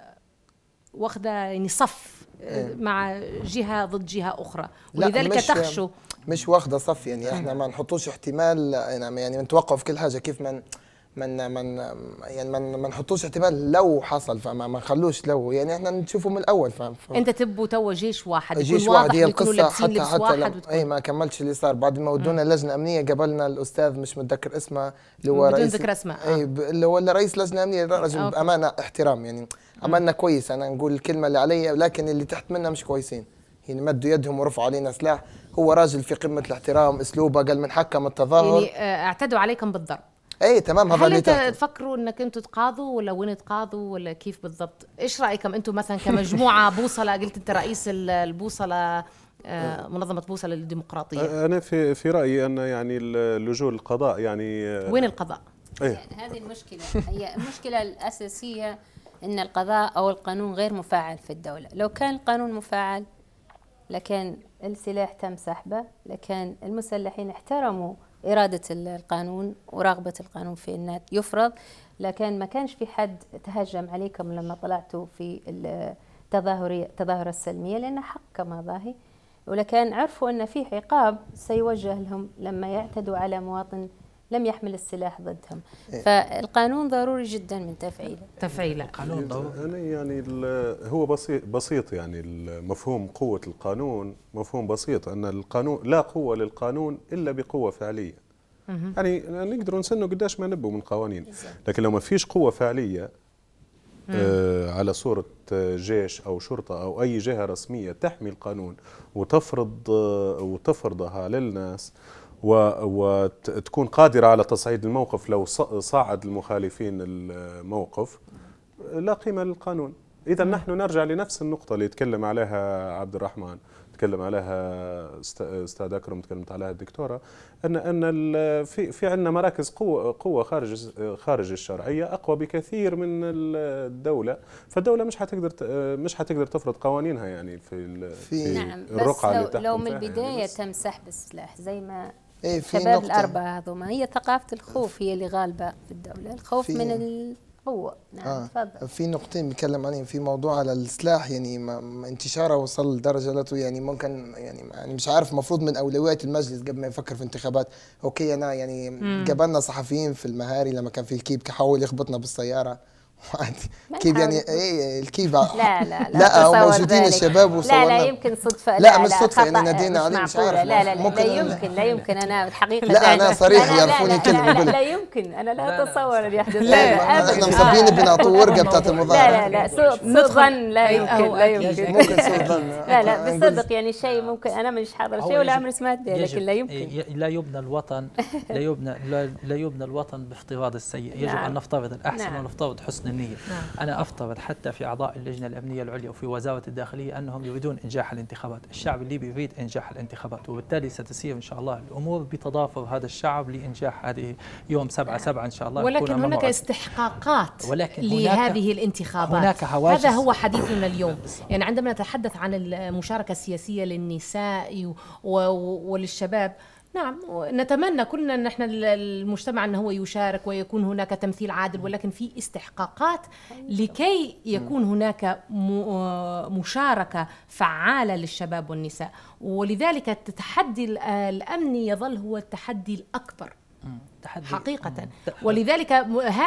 واخده يعني صف آه، إيه. مع جهه ضد جهه اخرى ولذلك تخشوا مش واخده صف يعني احنا ما نحطوش احتمال يعني, يعني نتوقف كل حاجه كيف ما من من يعني من ما نحطوش احتمال لو حصل فما ما نخلوش لو يعني احنا نشوفه من الاول فاهم انت تبوا تو جيش واحد جيش واحد هي القصه حتى حتى واحد اي ما كملتش اللي صار بعد ما ودونا لجنه امنيه قابلنا الاستاذ مش متذكر اسمه اللي هو رئيس ذكر اسمه آه. اي اللي هو رئيس لجنه امنيه رجل بامانه احترام يعني عملنا كويس انا نقول الكلمه اللي علي لكن اللي تحت منا مش كويسين يعني مدوا يدهم ورفعوا علينا سلاح هو راجل في قمه الاحترام اسلوبه قال من حكم التظاهر يعني آه، اعتدوا عليكم بالضرب اي تمام هذا هل انت تفكروا انك انتم تقاضوا ولا وين تقاضوا ولا كيف بالضبط؟ ايش رايكم انتم مثلا كمجموعه بوصله قلت انت رئيس البوصله آه، آه. منظمة بوصلة للديمقراطية آه، أنا في في رأيي أن يعني اللجوء للقضاء يعني وين القضاء؟ إيه؟ هذه المشكلة هي المشكلة الأساسية أن القضاء أو القانون غير مفاعل في الدولة لو كان القانون مفاعل لكان السلاح تم سحبه لكان المسلحين احترموا إرادة القانون ورغبة القانون في أن يفرض لكن ما كانش في حد تهجم عليكم لما طلعتوا في التظاهر التظاهرة السلمية لأنه حق كما ظاهي ولكن عرفوا أن في عقاب سيوجه لهم لما يعتدوا على مواطن لم يحمل السلاح ضدهم إيه. فالقانون ضروري جدا من تفعيله تفعيله القانون إيه، ضروري أنا يعني هو بسيط بسيط يعني مفهوم قوة القانون مفهوم بسيط أن القانون لا قوة للقانون إلا بقوة فعلية يعني, يعني نقدروا نسنوا قداش ما نبوا من قوانين لكن لو ما فيش قوة فعلية آه على صورة جيش أو شرطة أو أي جهة رسمية تحمي القانون وتفرض آه وتفرضها للناس وتكون قادرة على تصعيد الموقف لو صعد المخالفين الموقف لا قيمة للقانون إذا نحن نرجع لنفس النقطة اللي تكلم عليها عبد الرحمن تكلم عليها استاذ اكرم تكلمت عليها الدكتوره ان ان في في عندنا مراكز قوه قوه خارج خارج الشرعيه اقوى بكثير من الدوله فالدوله مش حتقدر مش حتقدر تفرض قوانينها يعني في في, في نعم الرقعه بس لو, اللي لو من يعني، البدايه يعني تم سحب السلاح زي ما إيه في شباب نقطة. الأربعة هذوما هي ثقافة الخوف هي اللي غالبة في الدولة الخوف من القوة نعم آه فضل. في نقطتين بنتكلم عليهم في موضوع على السلاح يعني ما انتشاره وصل لدرجة لا يعني ممكن يعني يعني مش عارف المفروض من أولويات المجلس قبل ما يفكر في انتخابات أوكي أنا يعني قابلنا صحفيين في المهاري لما كان في الكيب حاول يخبطنا بالسيارة كيف يعني ايه الكيف لا لا لا لا موجودين الشباب وصورنا لا لا يمكن صدفه لا, لا مش صدفه يعني نادينا عليه مش عارف لا لا لا, لا يمكن لا يمكن انا الحقيقه لا انا صريح يعرفوني كلمه لا, لا, لا يمكن انا لا اتصور ان يحدث لا احنا مصابين بنعطوا ورقه بتاعت المظاهره لا لا لا سوء ظن لا يمكن لا يمكن ممكن ظن لا لا بالصدق يعني شيء ممكن انا مانيش حاضره شيء ولا عمري سمعت به لكن لا يمكن لا يبنى الوطن لا يبنى لا يبنى الوطن بافتراض السيء يجب ان نفترض الاحسن ونفترض حسن الأمنية نعم. أنا أفترض حتى في أعضاء اللجنة الأمنية العليا وفي وزارة الداخلية أنهم يريدون إنجاح الانتخابات الشعب الليبي يريد إنجاح الانتخابات وبالتالي ستسير إن شاء الله الأمور بتضافر هذا الشعب لإنجاح هذه يوم 7 7 نعم. إن شاء الله ولكن هناك موعد. استحقاقات ولكن لهذه الانتخابات هناك هواجس هذا هو حديثنا اليوم يعني عندما نتحدث عن المشاركة السياسية للنساء وللشباب نعم نتمنى كلنا ان احنا المجتمع ان هو يشارك ويكون هناك تمثيل عادل ولكن في استحقاقات لكي يكون هناك مشاركه فعاله للشباب والنساء ولذلك التحدي الامني يظل هو التحدي الاكبر تحدي حقيقة ولذلك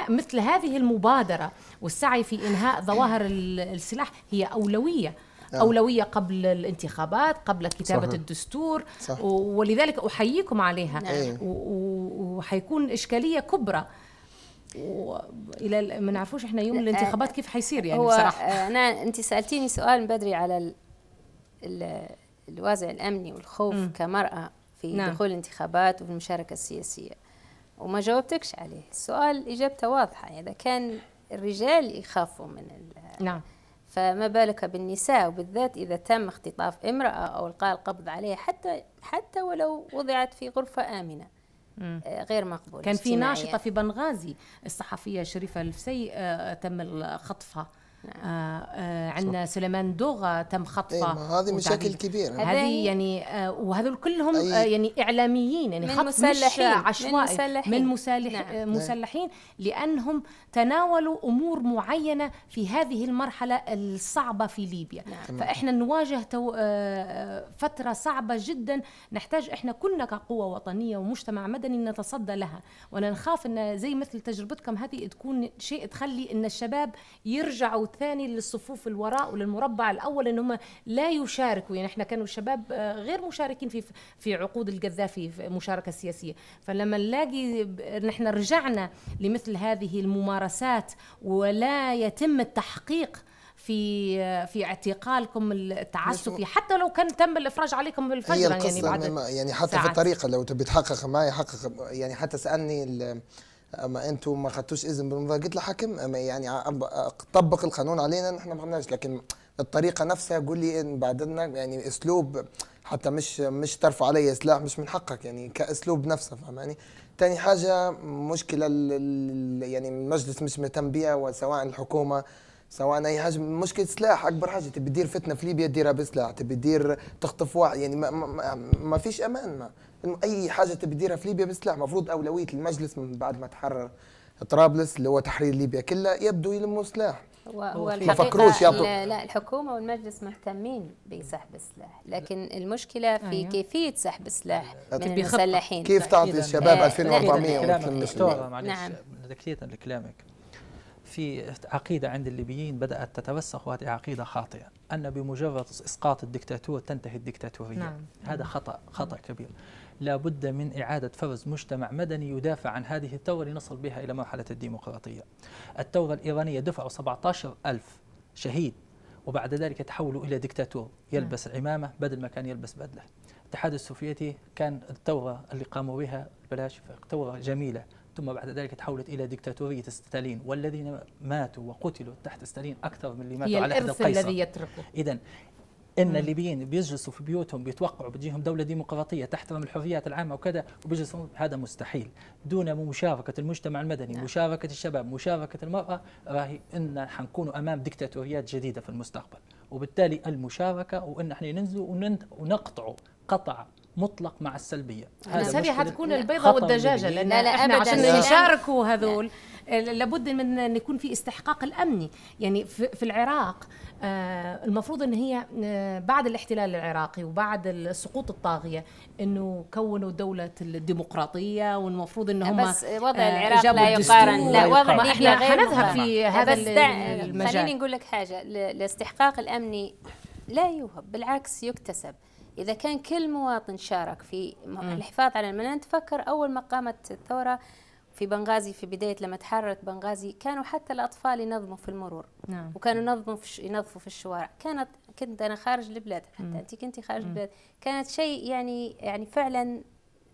مثل هذه المبادرة والسعي في إنهاء ظواهر السلاح هي أولوية نعم. أولوية قبل الانتخابات قبل كتابة صحيح. الدستور صح. ولذلك أحييكم عليها نعم. إيه. وحيكون إشكالية كبرى وإلى ما نعرفوش احنا يوم الانتخابات آه، كيف حيصير يعني هو بصراحه آه، انا انت سالتيني سؤال بدري على ال ال الوازع الامني والخوف م. كمراه في نعم. دخول الانتخابات وفي المشاركه السياسيه وما جاوبتكش عليه السؤال اجابته واضحه اذا كان الرجال يخافوا من نعم فما بالك بالنساء وبالذات إذا تم اختطاف امرأة أو القاء القبض عليها حتى حتى ولو وضعت في غرفة آمنة آه، غير مقبول كان في ناشطة في بنغازي الصحفية شريفة الفسي آه، تم خطفها نعم. آه، آه، عندنا سليمان دوغا آه، تم خطفه إيه هذه مشاكل كبيره هذه يعني, يعني، وهذول كلهم أي يعني اعلاميين يعني خطف مسلحين مش عشوائي من مسلحين, من مسلح نعم. إيه. مسلحين لانهم تناولوا امور معينه في هذه المرحله الصعبه في ليبيا نعم. فاحنا نواجه تو فتره صعبه جدا نحتاج احنا كلنا كقوه وطنيه ومجتمع مدني نتصدى لها وانا نخاف ان زي مثل تجربتكم هذه تكون شيء تخلي ان الشباب يرجعوا الثاني للصفوف الوراء وللمربع الاول ان هم لا يشاركوا يعني احنا كانوا الشباب آه، غير مشاركين في في عقود القذافي في مشاركه سياسيه فلما نلاقي نحن رجعنا لمثل هذه الممارسات ولا يتم التحقيق في آه، في اعتقالكم التعسفي حتى لو كان تم الافراج عليكم بالفجر يعني بعد يعني حتى ساعات. في الطريقه لو تبي تحقق معي حقق يعني حتى سالني اما انتوا ما خدتوش اذن بمراجعه الحاكم اما يعني طبق القانون علينا احنا ما عملناش لكن الطريقه نفسها قول لي ان بعدنا يعني اسلوب حتى مش مش ترفع علي سلاح مش من حقك يعني كاسلوب نفسه فهماني تاني حاجه مشكله يعني المجلس مش مهتم بيها وسواء الحكومه سواء اي حاجه مشكله سلاح اكبر حاجه تبي تدير فتنه في ليبيا تديرها بسلاح تبي تدير تخطف واحد يعني ما, ما, ما فيش امان ما انه اي حاجه تبديرها في ليبيا بس لا المفروض اولويه المجلس من بعد ما تحرر طرابلس اللي هو تحرير ليبيا كلها يبدو يلموا سلاح هو ما فكروش يبدو لا الحكومه والمجلس مهتمين بسحب السلاح لكن المشكله في أيوه. كيفيه سحب السلاح من المسلحين كيف تعطي الشباب 2400 آه، مثل نعم تكريتا نعم. لكلامك في عقيدة عند الليبيين بدأت تتوسخ وهذه عقيدة خاطئة أن بمجرد إسقاط الدكتاتور تنتهي الدكتاتورية نعم. هذا نعم. خطأ خطأ كبير لا بد من إعادة فرز مجتمع مدني يدافع عن هذه الثورة لنصل بها إلى مرحلة الديمقراطية الثورة الإيرانية دفعوا 17 ألف شهيد وبعد ذلك تحولوا إلى دكتاتور يلبس نعم. عمامة بدل ما كان يلبس بدلة الاتحاد السوفيتي كان الثورة اللي قاموا بها بلاش ثورة جميلة ثم بعد ذلك تحولت الى دكتاتوريه ستالين والذين ماتوا وقتلوا تحت ستالين اكثر من اللي ماتوا على الارث الذي يتركه اذا ان الليبيين بيجلسوا في بيوتهم بيتوقعوا بتجيهم دوله ديمقراطيه تحترم الحريات العامه وكذا وبيجلسوا هذا مستحيل دون مشاركه المجتمع المدني نعم. مشاركه الشباب مشاركه المراه راهي ان حنكونوا امام دكتاتوريات جديده في المستقبل وبالتالي المشاركه وان احنا ننزلوا ونقطعوا قطع مطلق مع السلبيه نعم. هذا هذه حتكون البيضه والدجاجه لان لا لا احنا أبداً عشان يشاركوا هذول آه، لابد من ان يكون في استحقاق الامني يعني في العراق آه، المفروض ان هي آه، بعد الاحتلال العراقي وبعد سقوط الطاغيه انه كونوا دوله الديمقراطيه والمفروض ان هم بس وضع العراق لا يقارن لا وضع احنا حنذهب في هذا بس المجال خليني نقول لك حاجه الاستحقاق الامني لا يوهب بالعكس يكتسب إذا كان كل مواطن شارك في الحفاظ على المنان تفكر أول ما قامت الثورة في بنغازي في بداية لما تحررت بنغازي كانوا حتى الأطفال ينظموا في المرور نعم. وكانوا ينظموا في ينظفوا في الشوارع كانت كنت أنا خارج البلاد حتى أنت كنت خارج البلاد كانت شيء يعني يعني فعلا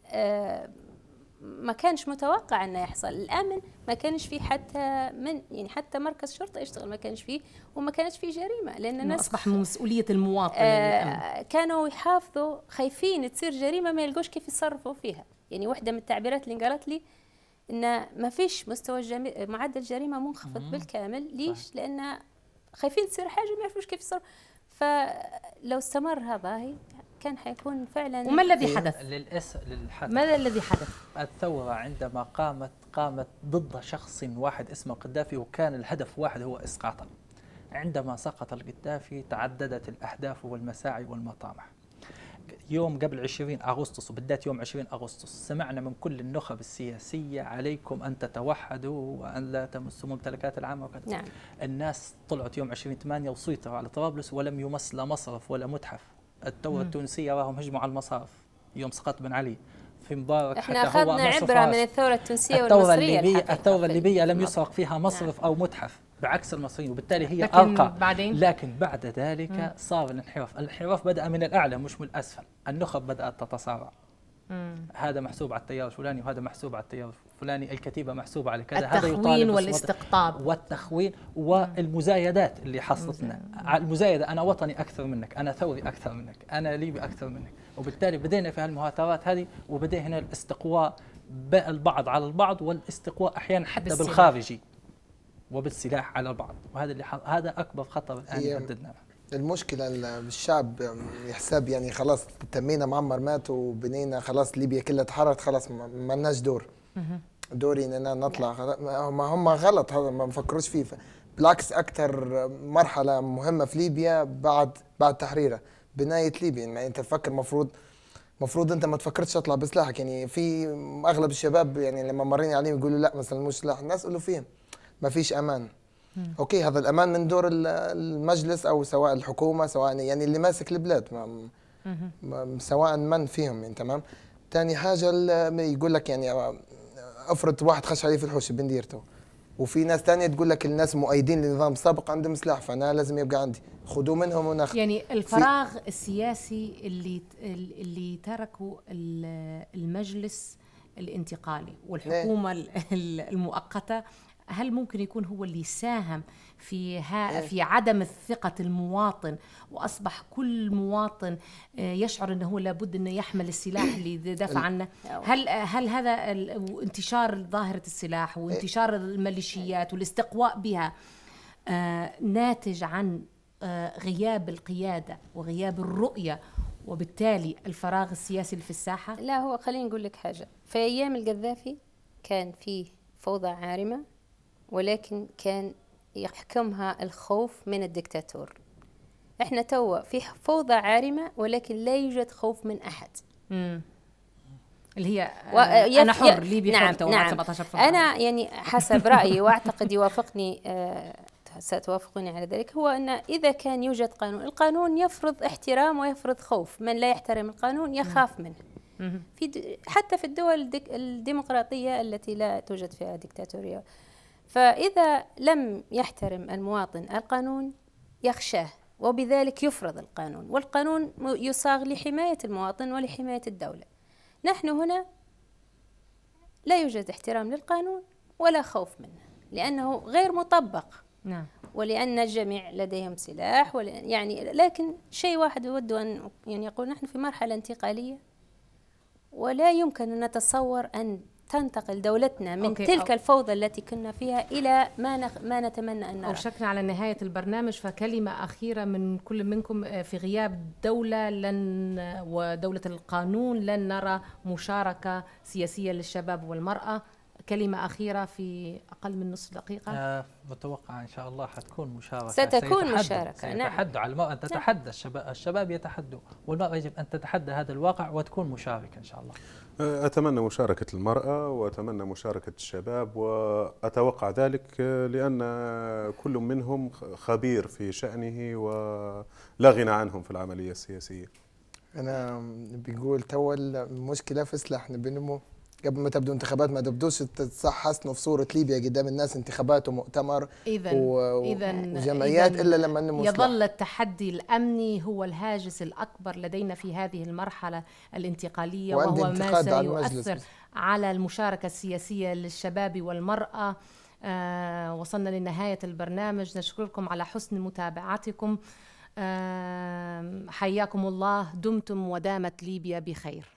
آه ما كانش متوقع انه يحصل الامن ما كانش فيه حتى من يعني حتى مركز شرطه يشتغل ما كانش فيه وما كانش فيه جريمه لان الناس اصبح مسؤوليه المواطن آه كانوا يحافظوا خايفين تصير جريمه ما يلقوش كيف يتصرفوا فيها يعني واحده من التعبيرات اللي قالت لي ان ما فيش مستوى الجمي... معدل الجريمه منخفض بالكامل ليش لان خايفين تصير حاجه ما يعرفوش كيف يتصرفوا فلو استمر هذا كان حيكون فعلا وما الذي حدث؟ للأس... للحدث ماذا الذي حدث؟ الثورة عندما قامت قامت ضد شخص واحد اسمه قدافي وكان الهدف واحد هو إسقاطه عندما سقط القدافي تعددت الأهداف والمساعي والمطامح يوم قبل 20 أغسطس وبالذات يوم 20 أغسطس سمعنا من كل النخب السياسية عليكم أن تتوحدوا وأن لا تمسوا ممتلكات العامة وكذا نعم. الناس طلعت يوم 20 8 وسيطروا على طرابلس ولم يمس لا مصرف ولا متحف التوه التونسيه راهم هجموا على المصاف يوم سقط بن علي في مبارك احنا حتى اخذنا عبره من الثوره التونسيه الثورة والمصريه الليبية الثوره الليبيه لم يسرق فيها نعم. مصرف نعم. او متحف بعكس المصريين وبالتالي هي لكن ارقى بعدين لكن بعد ذلك مم. صار الانحراف الانحراف بدا من الاعلى مش من الاسفل النخب بدات تتصارع هذا محسوب على التيار الفلاني وهذا محسوب على التيار الفلاني الكتيبه محسوبه على كذا هذا التخوين والاستقطاب والتخوين والمزايدات اللي حصلتنا المزايده انا وطني اكثر منك انا ثوري اكثر منك انا ليبي اكثر منك وبالتالي بدينا في هالمهاترات هذه وبدا هنا الاستقواء البعض على البعض والاستقواء احيانا حتى بالسلاح. بالخارجي وبالسلاح على البعض وهذا اللي هذا اكبر خطر الان يهددنا المشكلة الشعب يحسب يعني خلاص تمينا معمر مات وبنينا خلاص ليبيا كلها تحررت خلاص ما لناش دور دوري اننا نطلع ما هم غلط هذا ما نفكروش فيه بالعكس اكثر مرحلة مهمة في ليبيا بعد بعد تحريرها بناية ليبيا يعني انت تفكر المفروض المفروض انت ما تفكرتش تطلع بسلاحك يعني في اغلب الشباب يعني لما مرينا عليهم يقولوا لا مثلا مش سلاح الناس قولوا فيهم ما فيش امان اوكي هذا الامان من دور المجلس او سواء الحكومه سواء يعني اللي ماسك البلاد ما سواء من فيهم يعني تمام ثاني حاجه يقول لك يعني آه، افرض واحد خش عليه في الحوش بنديرته وفي ناس ثانيه تقول لك الناس مؤيدين للنظام السابق عندهم سلاح فانا لازم يبقى عندي خذوا منهم وناخذ يعني الفراغ السياسي اللي اللي تركه المجلس الانتقالي والحكومه إيه. المؤقته هل ممكن يكون هو اللي ساهم في ها إيه. في عدم ثقة المواطن وأصبح كل مواطن آه، يشعر أنه هو لابد أنه يحمل السلاح اللي دفع عنه هل, هل هذا انتشار ظاهرة السلاح إيه. وانتشار الميليشيات والاستقواء بها آه، ناتج عن آه، غياب القيادة وغياب الرؤية وبالتالي الفراغ السياسي في الساحة؟ لا هو خليني نقول لك حاجة في أيام القذافي كان فيه فوضى عارمة ولكن كان يحكمها الخوف من الدكتاتور احنا توا في فوضى عارمه ولكن لا يوجد خوف من احد مم. اللي هي و... آه، يف... انا حر ليبي نعم حر نعم 17 فرق. نعم. انا يعني حسب رايي واعتقد يوافقني آه ستوافقوني على ذلك هو ان اذا كان يوجد قانون القانون يفرض احترام ويفرض خوف من لا يحترم القانون يخاف منه في د... حتى في الدول الديمقراطيه التي لا توجد فيها دكتاتوريه فإذا لم يحترم المواطن القانون يخشاه وبذلك يفرض القانون والقانون يصاغ لحماية المواطن ولحماية الدولة نحن هنا لا يوجد احترام للقانون ولا خوف منه لأنه غير مطبق نعم. ولأن الجميع لديهم سلاح يعني لكن شيء واحد يود أن يعني يقول نحن في مرحلة انتقالية ولا يمكن أن نتصور أن تنتقل دولتنا من أوكي. تلك أو الفوضى التي كنا فيها الى ما نخ... ما نتمنى ان نرى. اوشكنا على نهايه البرنامج فكلمه اخيره من كل منكم آه، في غياب دوله لن آه، ودوله القانون لن نرى مشاركه سياسيه للشباب والمراه كلمة أخيرة في أقل من نصف دقيقة آه متوقع إن شاء الله حتكون مشاركة ستكون مشاركة نعم على المرأة أن تتحدى نعم. الشباب, الشباب يتحدوا والمرأة يجب أن تتحدى هذا الواقع وتكون مشاركة إن شاء الله آه، أتمنى مشاركة المرأة وأتمنى مشاركة الشباب وأتوقع ذلك آه، لأن كل منهم خبير في شأنه ولا غنى عنهم في العملية السياسية أنا بيقول تول المشكلة في سلاحنا بنمو قبل ما تبدو انتخابات ما تبدوش تتحسنوا في صوره ليبيا قدام الناس انتخابات ومؤتمر إذن و... إذن وجمعيات إذن الا لما انه يظل التحدي الامني هو الهاجس الاكبر لدينا في هذه المرحله الانتقاليه وهو ما سيؤثر على المشاركه السياسيه للشباب والمراه آه وصلنا لنهايه البرنامج نشكركم على حسن متابعتكم آه حياكم الله دمتم ودامت ليبيا بخير